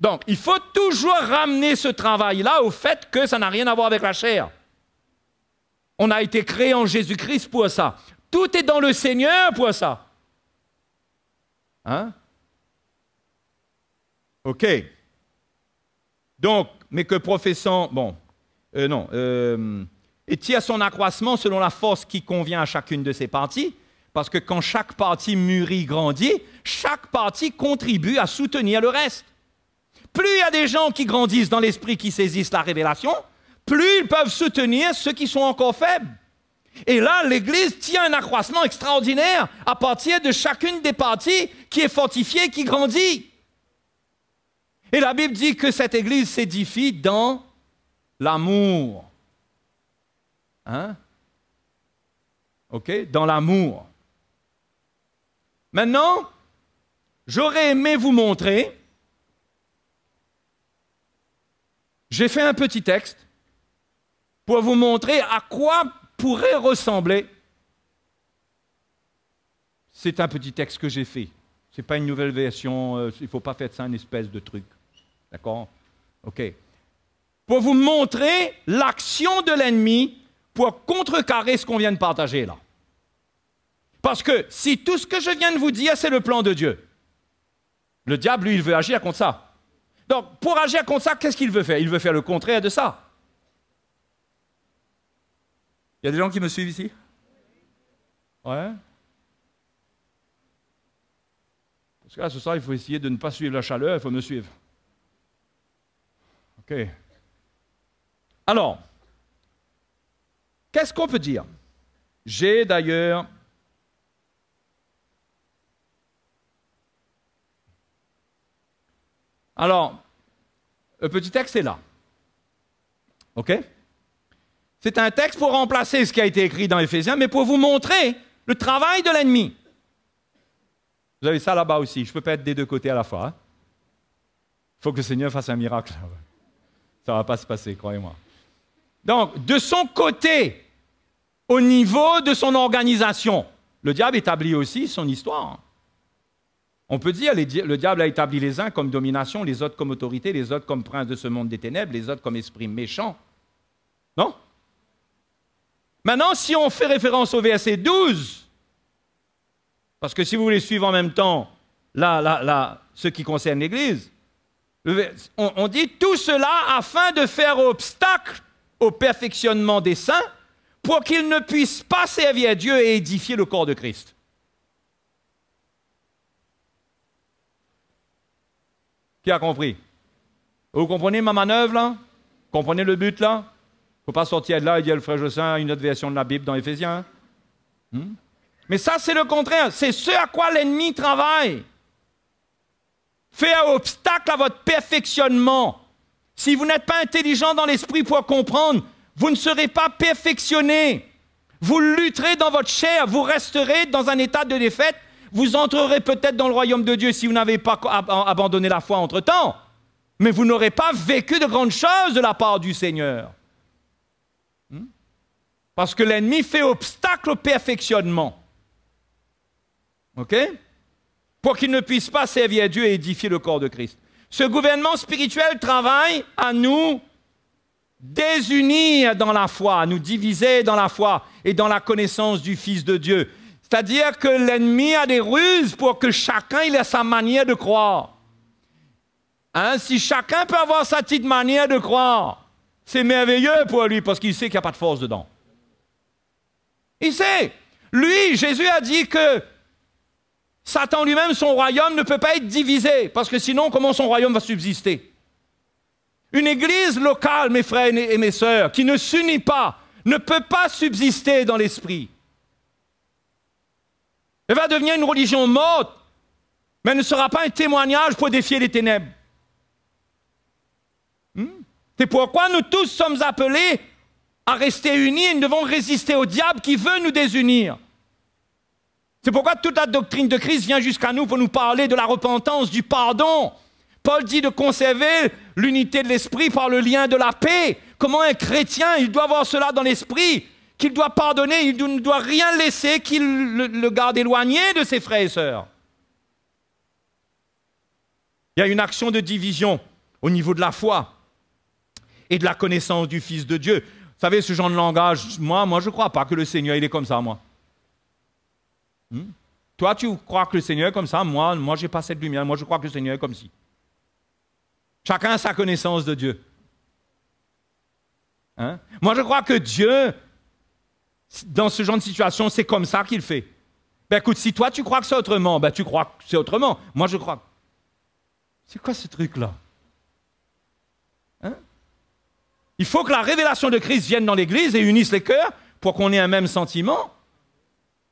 Donc, il faut toujours ramener ce travail-là au fait que ça n'a rien à voir avec la chair. On a été créé en Jésus-Christ pour ça. Tout est dans le Seigneur pour ça. Hein? OK. Donc, mais que professant, bon, euh, non, euh, et a son accroissement selon la force qui convient à chacune de ses parties, parce que quand chaque partie mûrit, grandit, chaque partie contribue à soutenir le reste. Plus il y a des gens qui grandissent dans l'esprit, qui saisissent la révélation, plus ils peuvent soutenir ceux qui sont encore faibles. Et là, l'Église tient un accroissement extraordinaire à partir de chacune des parties qui est fortifiée, qui grandit. Et la Bible dit que cette Église s'édifie dans l'amour. Hein? OK Dans l'amour. Maintenant, j'aurais aimé vous montrer. J'ai fait un petit texte pour vous montrer à quoi pourrait ressembler. C'est un petit texte que j'ai fait. Ce n'est pas une nouvelle version, euh, il ne faut pas faire ça une espèce de truc. D'accord OK. Pour vous montrer l'action de l'ennemi pour contrecarrer ce qu'on vient de partager là. Parce que si tout ce que je viens de vous dire, c'est le plan de Dieu, le diable, lui, il veut agir contre ça. Donc, pour agir contre ça, qu'est-ce qu'il veut faire Il veut faire le contraire de ça. Il y a des gens qui me suivent ici Ouais Parce que là, ce soir, il faut essayer de ne pas suivre la chaleur, il faut me suivre. OK. Alors, qu'est-ce qu'on peut dire J'ai d'ailleurs Alors, le petit texte est là. OK c'est un texte pour remplacer ce qui a été écrit dans Éphésiens, mais pour vous montrer le travail de l'ennemi. Vous avez ça là-bas aussi. Je ne peux pas être des deux côtés à la fois. Hein. Il faut que le Seigneur fasse un miracle. [laughs] Ça ne va pas se passer, croyez-moi. Donc, de son côté, au niveau de son organisation, le diable établit aussi son histoire. On peut dire, le diable a établi les uns comme domination, les autres comme autorité, les autres comme prince de ce monde des ténèbres, les autres comme esprit méchant. Non Maintenant, si on fait référence au verset 12, parce que si vous voulez suivre en même temps là, là, là, ce qui concerne l'Église, on, dit tout cela afin de faire obstacle au perfectionnement des saints pour qu'ils ne puissent pas servir Dieu et édifier le corps de Christ. Qui a compris Vous comprenez ma manœuvre là Comprenez le but là ne faut pas sortir de là et dire le frère Jossin a une autre version de la Bible dans Éphésiens. Hmm? Mais ça, c'est le contraire. C'est ce à quoi l'ennemi travaille. Faire obstacle à votre perfectionnement. Si vous n'êtes pas intelligent dans l'esprit pour comprendre, vous ne serez pas perfectionné. Vous lutterez dans votre chair, vous resterez dans un état de défaite, vous entrerez peut-être dans le royaume de Dieu si vous n'avez pas abandonné la foi entre-temps, mais vous n'aurez pas vécu de grandes choses de la part du Seigneur. Parce que l'ennemi fait obstacle au perfectionnement. OK Pour qu'il ne puisse pas servir Dieu et édifier le corps de Christ. Ce gouvernement spirituel travaille à nous désunir dans la foi, à nous diviser dans la foi et dans la connaissance du Fils de Dieu. C'est-à-dire que l'ennemi a des ruses pour que chacun ait sa manière de croire. Hein? si chacun peut avoir sa petite manière de croire, c'est merveilleux pour lui parce qu'il sait qu'il n'y a pas de force dedans. Il sait. Lui, Jésus a dit que Satan lui-même, son royaume ne peut pas être divisé, parce que sinon, comment son royaume va subsister Une église locale, mes frères et mes sœurs, qui ne s'unit pas, ne peut pas subsister dans l'esprit. Elle va devenir une religion morte, mais elle ne sera pas un témoignage pour défier les ténèbres. Hmm? C'est pourquoi nous tous sommes appelés à rester unis et nous devons résister au diable qui veut nous désunir. C'est pourquoi toute la doctrine de Christ vient jusqu'à nous pour nous parler de la repentance, du pardon. Paul dit de conserver l'unité de l'esprit par le lien de la paix. Comment un chrétien, il doit avoir cela dans l'esprit, qu'il doit pardonner, il ne doit rien laisser qu'il le, garde éloigné de ses frères et sœurs. Il y a une action de division au niveau de la foi et de la connaissance du Fils de Dieu savez, ce genre de langage, moi, moi je ne crois pas que le Seigneur, il est comme ça, moi. Hmm? Toi, tu crois que le Seigneur est comme ça, moi, moi, je n'ai pas cette lumière, moi, je crois que le Seigneur est comme ci. Chacun a sa connaissance de Dieu. Hein? Moi, je crois que Dieu, dans ce genre de situation, c'est comme ça qu'il fait. Ben écoute, si toi, tu crois que c'est autrement, ben tu crois que c'est autrement. Moi, je crois. C'est quoi ce truc-là Il faut que la révélation de Christ vienne dans l'Église et unisse les cœurs pour qu'on ait un même sentiment,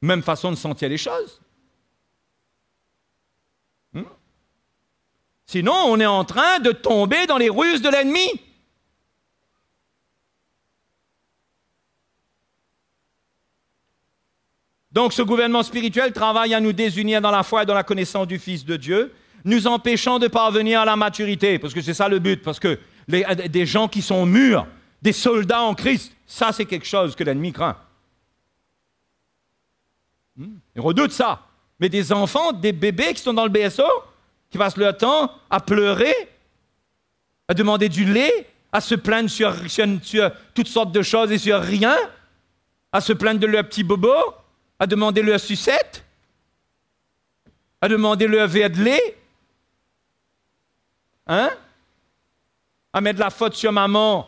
même façon de sentir les choses. Hmm? Sinon, on est en train de tomber dans les ruses de l'ennemi. Donc ce gouvernement spirituel travaille à nous désunir dans la foi et dans la connaissance du Fils de Dieu, nous empêchant de parvenir à la maturité, parce que c'est ça le but, parce que euh, des gens qui sont mûrs, des soldats en Christ. Ça, c'est quelque chose que l'ennemi craint. Hmm. Il redoute ça. Mais des enfants, des bébés qui sont dans le BSO, qui passent leur temps à pleurer, à demander du lait, à se plaindre sur, sur toutes sortes de choses et sur rien, à se plaindre de leur petit bobo, à demander leur sucette, à demander leur verre de lait. Hein à ah, mettre la faute sur maman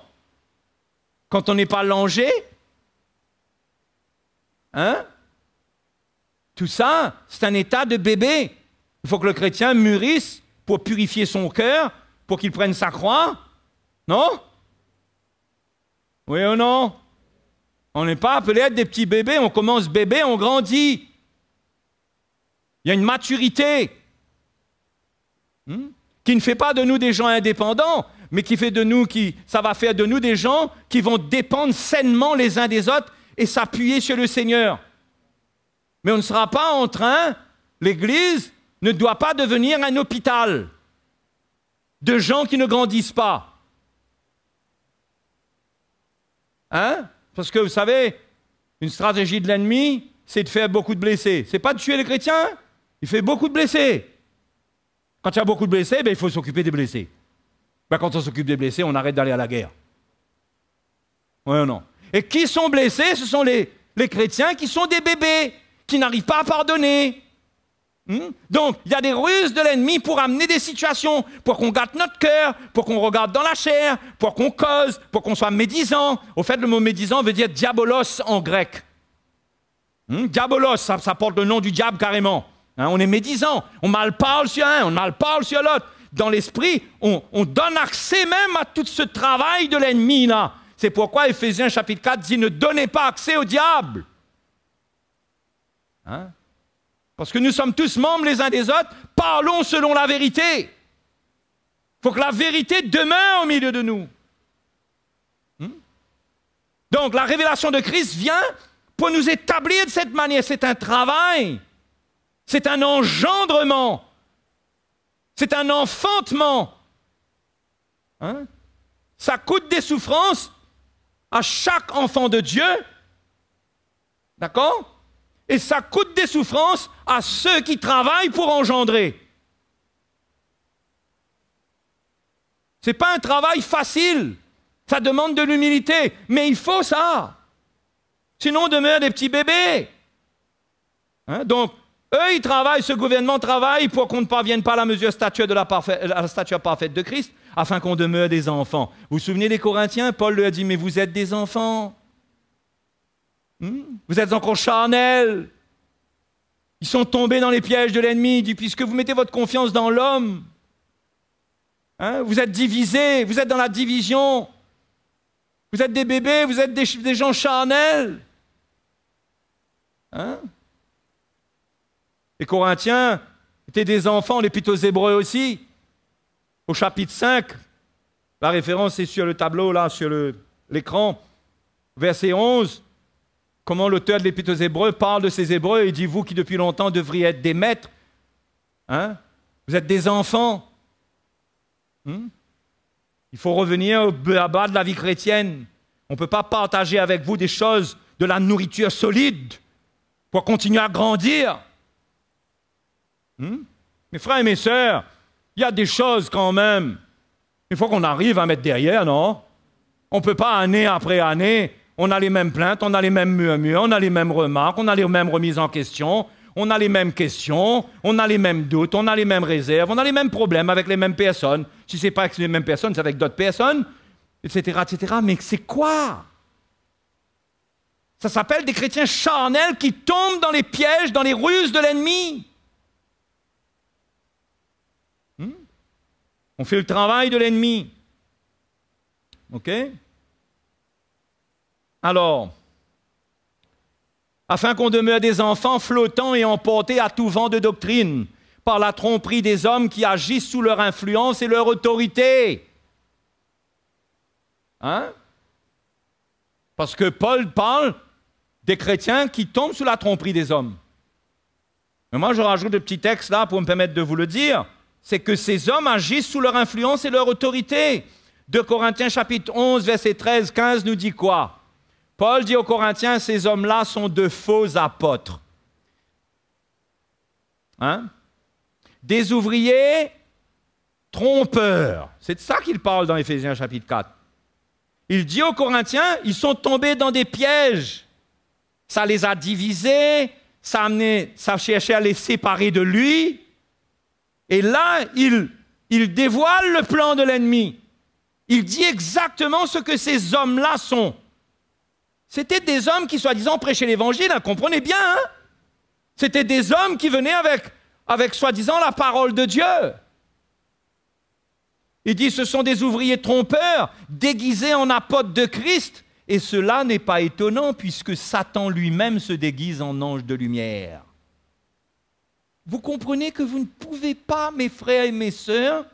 quand on n'est pas langé Hein Tout ça, c'est un état de bébé. Il faut que le chrétien mûrisse pour purifier son cœur, pour qu'il prenne sa croix. Non Oui ou non On n'est pas appelé à être des petits bébés, on commence bébé, on grandit. Il y a une maturité hmm? qui ne fait pas de nous des gens indépendants, mais qui fait de nous, qui, ça va faire de nous des gens qui vont dépendre sainement les uns des autres et s'appuyer sur le Seigneur. Mais on ne sera pas en train, l'Église ne doit pas devenir un hôpital de gens qui ne grandissent pas. Hein Parce que vous savez, une stratégie de l'ennemi, c'est de faire beaucoup de blessés. C'est pas de tuer les chrétiens, il fait beaucoup de blessés. Quand il y a beaucoup de blessés, ben, il faut s'occuper des blessés. Bah, quand on s'occupe des blessés, on arrête d'aller à la guerre. Oui ou non Et qui sont blessés Ce sont les, chrétiens qui sont des bébés, qui n'arrivent pas à pardonner. Hmm? Donc, il y a des ruses de l'ennemi pour amener des situations, pour qu'on gâte notre cœur, pour qu'on regarde dans la chair, pour qu'on cause, pour qu'on soit médisant. Au fait, le mot médisant veut dire diabolos en grec. Hmm? diabolos, ça, porte le nom du diable carrément. Hein, on est médisant, on mal parle sur un, on mal parle sur l'autre dans l'esprit, on, donne accès même à tout ce travail de l'ennemi là. C'est pourquoi Ephésiens chapitre 4 dit ne donnez pas accès au diable. Hein? Parce que nous sommes tous membres les uns des autres, parlons selon la vérité. Il faut que la vérité demeure au milieu de nous. Hmm? Donc la révélation de Christ vient pour nous établir de cette manière. C'est un travail, c'est un engendrement. C'est un enfantement. Hein? Ça coûte des souffrances à chaque enfant de Dieu. D'accord Et ça coûte des souffrances à ceux qui travaillent pour engendrer. Ce n'est pas un travail facile. Ça demande de l'humilité. Mais il faut ça. Sinon, on demeure des petits bébés. Hein? Donc, eux, ils travaillent, ce gouvernement travaille pour qu'on ne parvienne pas à la mesure statue de la, parfaite, la parfaite de Christ, afin qu'on demeure des enfants. Vous vous souvenez des Corinthiens Paul lui a dit, mais vous êtes des enfants. Hmm? vous êtes encore charnels. Ils sont tombés dans les pièges de l'ennemi. Il dit, puisque vous mettez votre confiance dans l'homme, hein, vous êtes divisés, vous êtes dans la division. Vous êtes des bébés, vous êtes des, des gens charnels. Hein les Corinthiens étaient des enfants, les aux Hébreux aussi. Au chapitre 5, la référence est sur le tableau, là, sur l'écran, verset 11. Comment l'auteur de l'Épître aux Hébreux parle de ces Hébreux et dit Vous qui depuis longtemps devriez être des maîtres, hein, vous êtes des enfants. Hmm? Il faut revenir au bas de la vie chrétienne. On ne peut pas partager avec vous des choses de la nourriture solide pour continuer à grandir. Mes frères et mes sœurs, il y a des choses quand même, il faut qu'on arrive à mettre derrière, non On ne peut pas année après année, on a les mêmes plaintes, on a les mêmes murmures, on a les mêmes remarques, on a les mêmes remises en question, on a les mêmes questions, on a les mêmes doutes, on a les mêmes réserves, on a les mêmes problèmes avec les mêmes personnes. Si ce n'est pas avec les mêmes personnes, c'est avec d'autres personnes, etc., etc. Mais c'est quoi Ça s'appelle des chrétiens charnels qui tombent dans les pièges, dans les ruses de l'ennemi. On fait le travail de l'ennemi. OK Alors, afin qu'on demeure des enfants flottants et emportés à tout vent de doctrine, par la tromperie des hommes qui agissent sous leur influence et leur autorité. Hein Parce que Paul parle des chrétiens qui tombent sous la tromperie des hommes. Mais moi, je rajoute des petits textes là pour me permettre de vous le dire c'est que ces hommes agissent sous leur influence et leur autorité. De Corinthiens chapitre 11, verset 13, 15 nous dit quoi Paul dit aux Corinthiens, ces hommes-là sont de faux apôtres. Hein Des ouvriers trompeurs. C'est de ça qu'il parle dans Éphésiens chapitre 4. Il dit aux Corinthiens, ils sont tombés dans des pièges. Ça les a divisés, ça, a amené, ça cherchait à les séparer de lui. Et là, il, dévoile le plan de l'ennemi. Il dit exactement ce que ces hommes-là sont. C'était des hommes qui, soi-disant, prêchaient l'évangile, hein, comprenez bien. Hein C'était des hommes qui venaient avec, avec soi-disant, la parole de Dieu. Il dit, ce sont des ouvriers trompeurs, déguisés en apôtres de Christ. Et cela n'est pas étonnant, puisque Satan lui-même se déguise en ange de lumière. Vous comprenez que vous ne pouvez pas, mes frères et mes sœurs,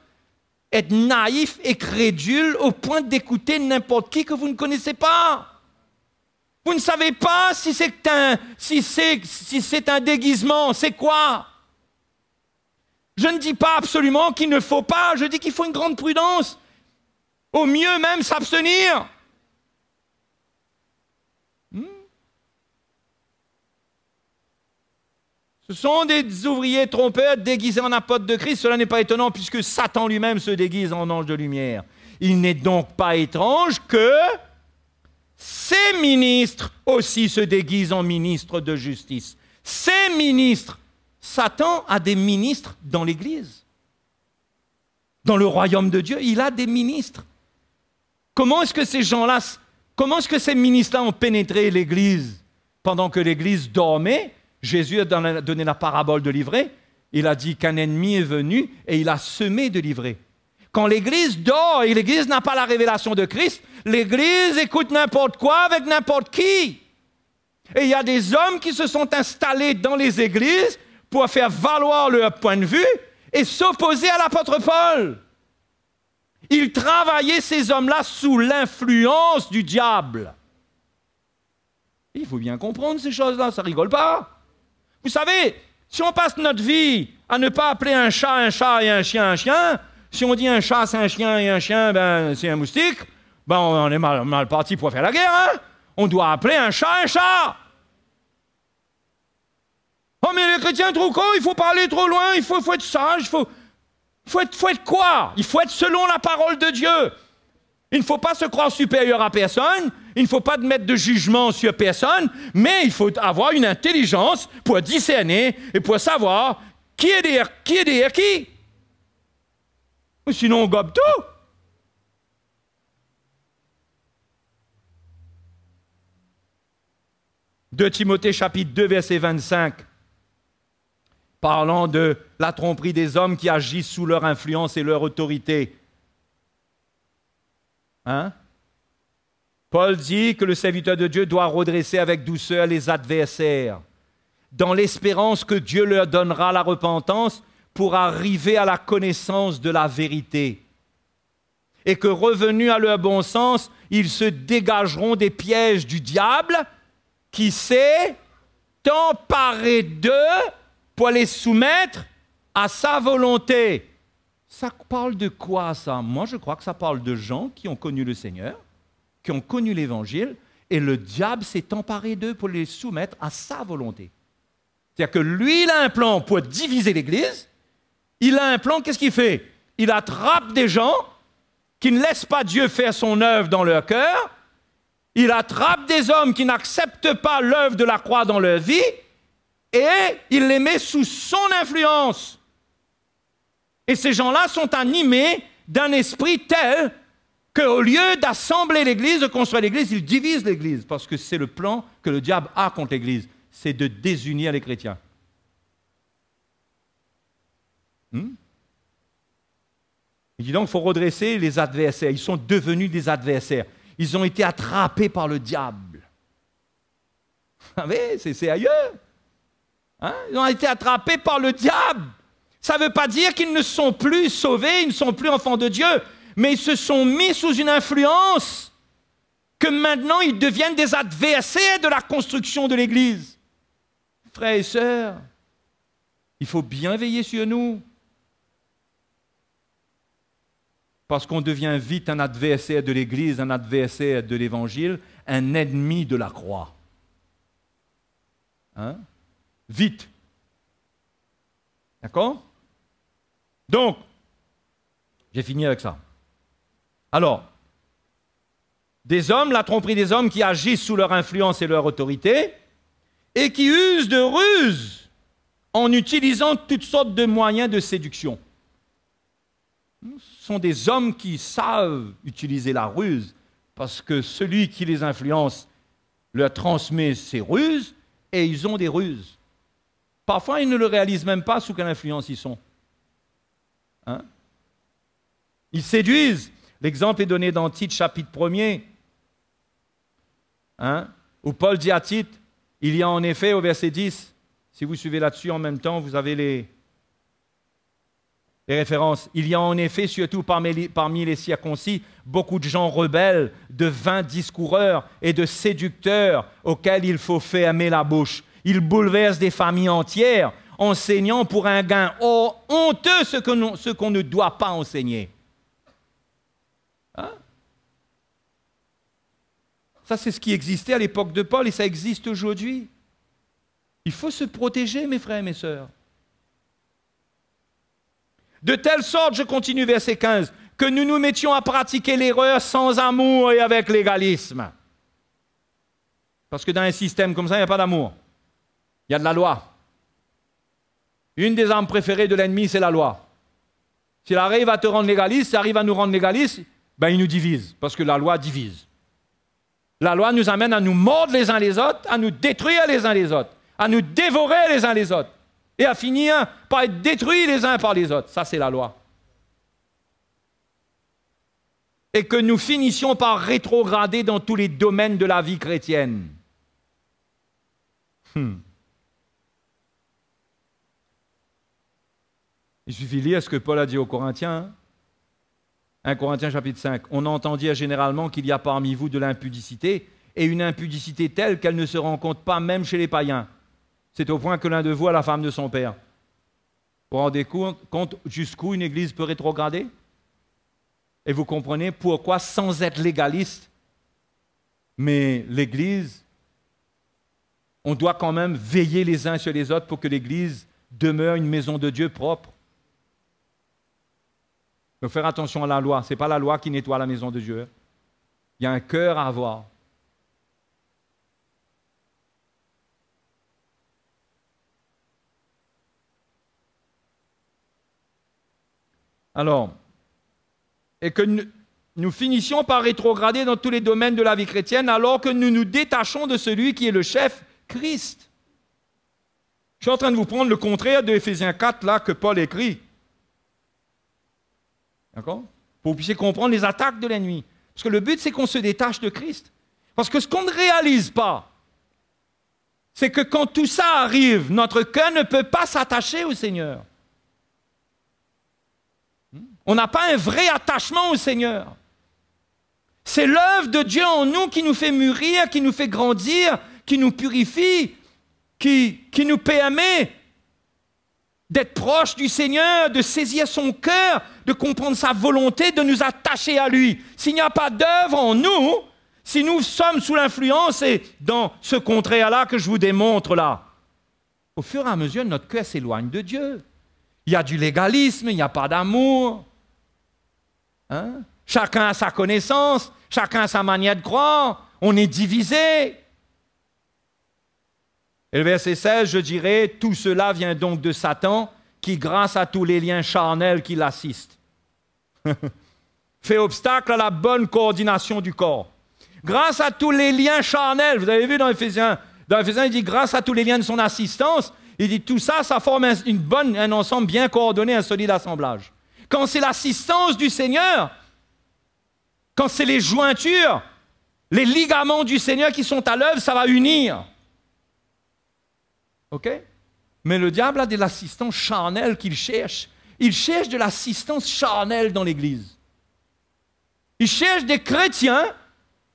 être naïfs et crédule au point d'écouter n'importe qui que vous ne connaissez pas. Vous ne savez pas si c'est si un déguisement, c'est quoi Je ne dis pas absolument qu'il ne faut pas, je dis qu'il faut une grande prudence. Au mieux même s'abstenir. Ce sont des ouvriers trompeurs déguisés en apôtres de Christ. Cela n'est pas étonnant puisque Satan lui-même se déguise en ange de lumière. Il n'est donc pas étrange que ces ministres aussi se déguisent en ministres de justice. Ces ministres, Satan a des ministres dans l'Église. Dans le royaume de Dieu, il a des ministres. Comment est-ce que ces gens-là, comment est-ce que ces ministres-là ont pénétré l'Église pendant que l'Église dormait Jésus a donné la parabole de livrer. Il a dit qu'un ennemi est venu et il a semé de livrer. Quand l'Église dort et l'Église n'a pas la révélation de Christ, l'Église écoute n'importe quoi avec n'importe qui. Et il y a des hommes qui se sont installés dans les églises pour faire valoir leur point de vue et s'opposer à l'apôtre Paul. Ils travaillaient ces hommes-là sous l'influence du diable. Il faut bien comprendre ces choses-là, ça rigole pas. Vous savez, si on passe notre vie à ne pas appeler un chat un chat et un chien un chien, si on dit un chat c'est un chien et un chien, ben c'est un moustique, ben on est mal, parti pour faire la guerre, hein On doit appeler un chat un chat Oh mais les chrétiens trop con, il faut parler trop loin, il faut, être sage, il faut, être, faut être quoi Il faut être selon la parole de Dieu. Il ne faut pas se croire supérieur à personne, il ne faut pas mettre de jugement sur personne, mais il faut avoir une intelligence pour discerner et pour savoir qui est derrière qui. Est qui. Sinon, on gobe tout. De Timothée chapitre 2, verset 25, parlant de la tromperie des hommes qui agissent sous leur influence et leur autorité. Hein? Paul dit que le serviteur de Dieu doit redresser avec douceur les adversaires, dans l'espérance que Dieu leur donnera la repentance pour arriver à la connaissance de la vérité. Et que revenus à leur bon sens, ils se dégageront des pièges du diable qui s'est emparé d'eux pour les soumettre à sa volonté. Ça parle de quoi ça Moi je crois que ça parle de gens qui ont connu le Seigneur, qui ont connu l'Évangile, et le diable s'est emparé d'eux pour les soumettre à sa volonté. C'est-à-dire que lui, il a un plan pour diviser l'Église, il a un plan, qu'est-ce qu'il fait Il attrape des gens qui ne laissent pas Dieu faire son œuvre dans leur cœur, il attrape des hommes qui n'acceptent pas l'œuvre de la croix dans leur vie, et il les met sous son influence. Et ces gens-là sont animés d'un esprit tel qu'au lieu d'assembler l'Église, de construire l'Église, ils divise l'Église, parce que c'est le plan que le diable a contre l'Église, c'est de désunir les chrétiens. Hmm? il dit donc, qu'il faut redresser les adversaires. Ils sont devenus des adversaires. Ils ont été attrapés par le diable. Vous c'est ailleurs. Hein? ils ont été attrapés par le diable. Ça ne veut pas dire qu'ils ne sont plus sauvés, ils ne sont plus enfants de Dieu mais ils se sont mis sous une influence que maintenant ils deviennent des adversaires de la construction de l'Église. Frères et sœurs, il faut bien veiller sur nous, parce qu'on devient vite un adversaire de l'Église, un adversaire de l'Évangile, un ennemi de la croix. Hein? Vite. D'accord Donc, j'ai fini avec ça. Alors, des hommes, la tromperie des hommes qui agissent sous leur influence et leur autorité, et qui usent de ruses en utilisant toutes sortes de moyens de séduction. Ce sont des hommes qui savent utiliser la ruse, parce que celui qui les influence leur transmet ses ruses, et ils ont des ruses. Parfois, ils ne le réalisent même pas sous quelle influence ils sont. Hein ils séduisent L'exemple est donné dans Tite chapitre 1er, hein? où Paul dit à Tite, il y a en effet au verset 10, si vous suivez là-dessus en même temps, vous avez les, références. Il y a en effet, surtout parmi les, circoncis, beaucoup de gens rebelles, de vains discoureurs et de séducteurs auxquels il faut fermer la bouche. Ils bouleversent des familles entières, enseignant pour un gain oh, honteux ce qu'on ne doit pas enseigner. Ça, c'est ce qui existait à l'époque de Paul et ça existe aujourd'hui. Il faut se protéger, mes frères et mes sœurs. De telle sorte, je continue verset 15, que nous nous mettions à pratiquer l'erreur sans amour et avec l'égalisme. Parce que dans un système comme ça, il n'y a pas d'amour. Il y a de la loi. Une des armes préférées de l'ennemi, c'est la loi. Si S'il arrive à te rendre légaliste, s'il arrive à nous rendre l'égaliste, ben il nous divise, parce que la loi divise. La loi nous amène à nous mordre les uns les autres, à nous détruire les uns les autres, à nous dévorer les uns les autres, et à finir par être détruits les uns par les autres. Ça, c'est la loi. Et que nous finissions par rétrograder dans tous les domaines de la vie chrétienne. Hmm. Il suffit lire ce que Paul a dit aux Corinthiens. Hein. 1 Corinthiens chapitre 5, on entend dire généralement qu'il y a parmi vous de l'impudicité, et une impudicité telle qu'elle ne se rencontre pas même chez les païens. C'est au point que l'un de vous a la femme de son père. Vous vous rendez compte jusqu'où une église peut rétrograder Et vous comprenez pourquoi, sans être légaliste, mais l'église, on doit quand même veiller les uns sur les autres pour que l'église demeure une maison de Dieu propre. Donc faire attention à la loi. Ce n'est pas la loi qui nettoie la maison de Dieu. Il y a un cœur à avoir. Alors, et que nous, finissions par rétrograder dans tous les domaines de la vie chrétienne alors que nous nous détachons de celui qui est le chef, Christ. Je suis en train de vous prendre le contraire de Ephésiens 4, là, que Paul écrit. D'accord Pour que vous puissiez comprendre les attaques de la nuit, Parce que le but, c'est qu'on se détache de Christ. Parce que ce qu'on ne réalise pas, c'est que quand tout ça arrive, notre cœur ne peut pas s'attacher au Seigneur. Hmm? On n'a pas un vrai attachement au Seigneur. C'est l'œuvre de Dieu en nous qui nous fait mûrir, qui nous fait grandir, qui nous purifie, qui, qui nous permet d'être proche du Seigneur, de saisir son cœur, de comprendre sa volonté, de nous attacher à lui. S'il n'y a pas d'œuvre en nous, si nous sommes sous l'influence et dans ce contraire-là que je vous démontre là, au fur et à mesure, notre cœur s'éloigne de Dieu. Il y a du légalisme, il n'y a pas d'amour. Hein? Chacun a sa connaissance, chacun a sa manière de croire, on est divisé. Et le verset 16, je dirais, tout cela vient donc de Satan qui, grâce à tous les liens charnels qui l'assistent, [laughs] fait obstacle à la bonne coordination du corps. Grâce à tous les liens charnels, vous avez vu dans Ephésiens, dans Ephésiens, il dit grâce à tous les liens de son assistance, il dit tout ça, ça forme une bonne, un ensemble bien coordonné, un solide assemblage. Quand c'est l'assistance du Seigneur, quand c'est les jointures, les ligaments du Seigneur qui sont à l'œuvre, ça va unir. OK mais le diable a de l'assistance charnelle qu'il cherche. Il cherche de l'assistance charnelle dans l'Église. Il cherche des chrétiens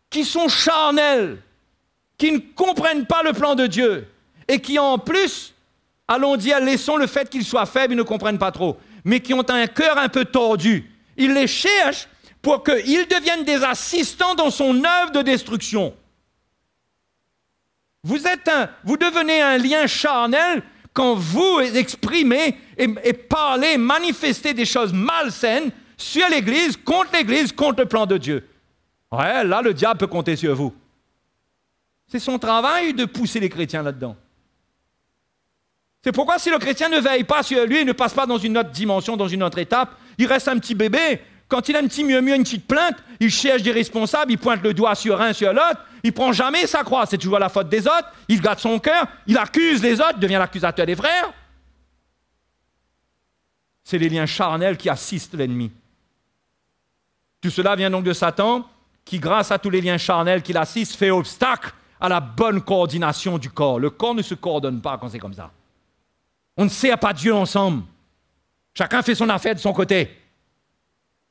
qui sont charnels, qui ne comprennent pas le plan de Dieu et qui en plus, allons dire, laissons le fait qu'ils soient faibles, ils ne comprennent pas trop, mais qui ont un cœur un peu tordu. Il les cherche pour qu'ils deviennent des assistants dans son œuvre de destruction. Vous, êtes un, vous devenez un lien charnel quand vous exprimez et, parlez, manifestez des choses malsaines sur l'Église, contre l'Église, contre le plan de Dieu. Ouais, là, le diable peut compter sur vous. C'est son travail de pousser les chrétiens là-dedans. C'est pourquoi si le chrétien ne veille pas sur lui, il ne passe pas dans une autre dimension, dans une autre étape, il reste un petit bébé quand il a un petit mieux-mieux, une petite plainte, il cherche des responsables, il pointe le doigt sur un, sur l'autre, il prend jamais sa croix, c'est toujours la faute des autres, il garde son cœur, il accuse les autres, devient l'accusateur des frères. C'est les liens charnels qui assistent l'ennemi. Tout cela vient donc de Satan, qui, grâce à tous les liens charnels qu'il assiste, fait obstacle à la bonne coordination du corps. Le corps ne se coordonne pas quand c'est comme ça. On ne sert pas Dieu ensemble. Chacun fait son affaire de son côté.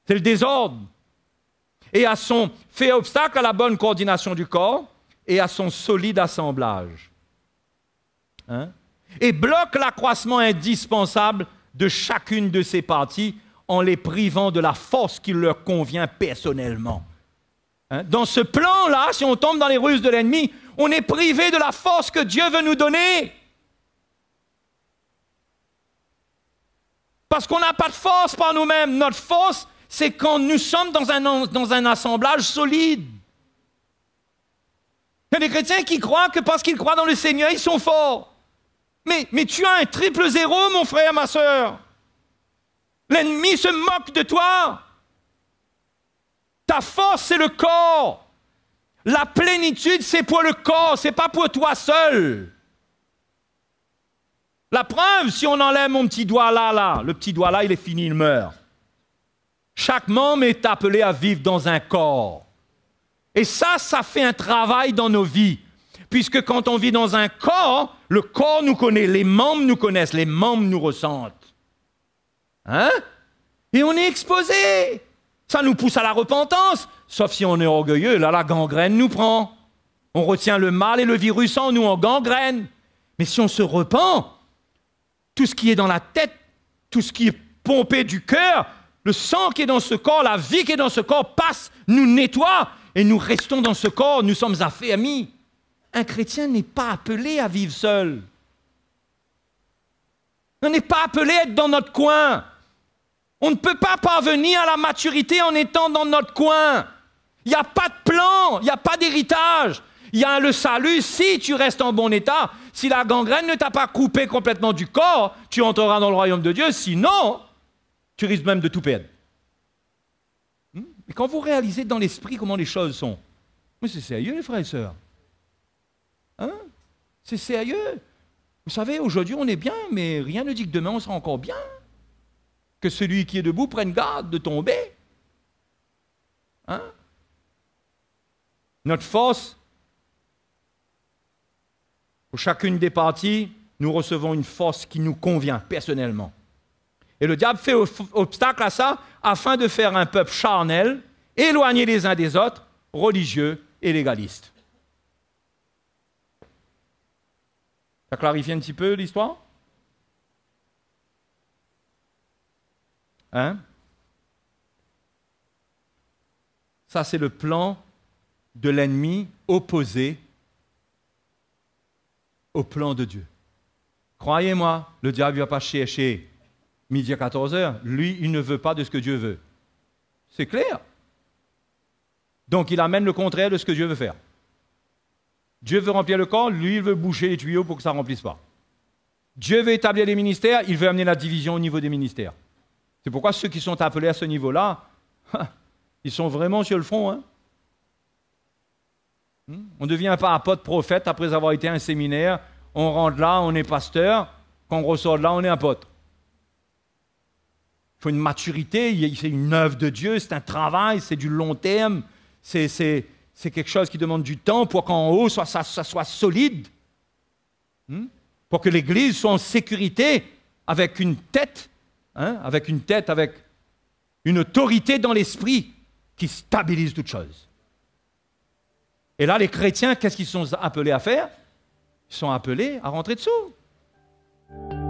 C'est le désordre. Et à son fait obstacle à la bonne coordination du corps et à son solide assemblage. Hein? Et bloque l'accroissement indispensable de chacune de ses parties en les privant de la force qui leur convient personnellement. Hein? Dans ce plan-là, si on tombe dans les ruses de l'ennemi, on est privé de la force que Dieu veut nous donner. Parce qu'on n'a pas de force par nous-mêmes. Notre force, c'est quand nous sommes dans un, dans un assemblage solide. Il y a des chrétiens qui croient que parce qu'ils croient dans le Seigneur, ils sont forts. Mais, tu as un triple zéro, mon frère, ma soeur. L'ennemi se moque de toi. Ta force, c'est le corps. La plénitude, c'est pour le corps, c'est pas pour toi seul. La preuve, si on enlève mon petit doigt là, là, le petit doigt là, il est fini, il meurt. Chaque membre est appelé à vivre dans un corps. Et ça, ça fait un travail dans nos vies. Puisque quand on vit dans un corps, le corps nous connaît, les membres nous connaissent, les membres nous ressentent. Hein Et on est exposé. Ça nous pousse à la repentance. Sauf si on est orgueilleux, là la gangrène nous prend. On retient le mal et le virus en nous, en gangrène. Mais si on se repent, tout ce qui est dans la tête, tout ce qui est pompé du cœur, le sang qui est dans ce corps, la vie qui est dans ce corps passe, nous nettoie et nous restons dans ce corps, nous sommes amis. Un chrétien n'est pas appelé à vivre seul. On n'est pas appelé à être dans notre coin. On ne peut pas parvenir à la maturité en étant dans notre coin. Il n'y a pas de plan, il n'y a pas d'héritage. Il y a le salut si tu restes en bon état. Si la gangrène ne t'a pas coupé complètement du corps, tu entreras dans le royaume de Dieu. Sinon, tu risques même de tout perdre. Hmm? Mais quand vous réalisez dans l'esprit comment les choses sont, c'est sérieux les frères et sœurs. Hein? C'est sérieux. Vous savez, aujourd'hui on est bien, mais rien ne dit que demain on sera encore bien. Que celui qui est debout prenne garde de tomber. Hein? Notre force, pour chacune des parties, nous recevons une force qui nous convient personnellement. Et le diable fait obstacle à ça afin de faire un peuple charnel, éloigné les uns des autres, religieux et légaliste. Ça clarifie un petit peu l'histoire Hein Ça, c'est le plan de l'ennemi opposé au plan de Dieu. Croyez-moi, le diable ne va pas chercher midi à 14 h Lui, il ne veut pas de ce que Dieu veut. C'est clair. Donc il amène le contraire de ce que Dieu veut faire. Dieu veut remplir le corps, lui, il veut boucher les tuyaux pour que ça ne remplisse pas. Dieu veut établir les ministères, il veut amener la division au niveau des ministères. C'est pourquoi ceux qui sont appelés à ce niveau-là, hein, ils sont vraiment sur le front. On hein. hmm? on devient pas pote prophète après avoir été à un séminaire, on rentre là, on est pasteur, quand on ressort là, on est pote. Il faut une maturité, c'est une œuvre de Dieu, c'est un travail, c'est du long terme, c'est, quelque chose qui demande du temps pour qu'en haut, ça, soit solide, hein, pour que l'Église soit en sécurité avec une tête, hein, avec une tête, avec une autorité dans l'esprit qui stabilise toute chose. Et là, les chrétiens, qu'est-ce qu'ils sont appelés à faire Ils sont appelés à rentrer dessous.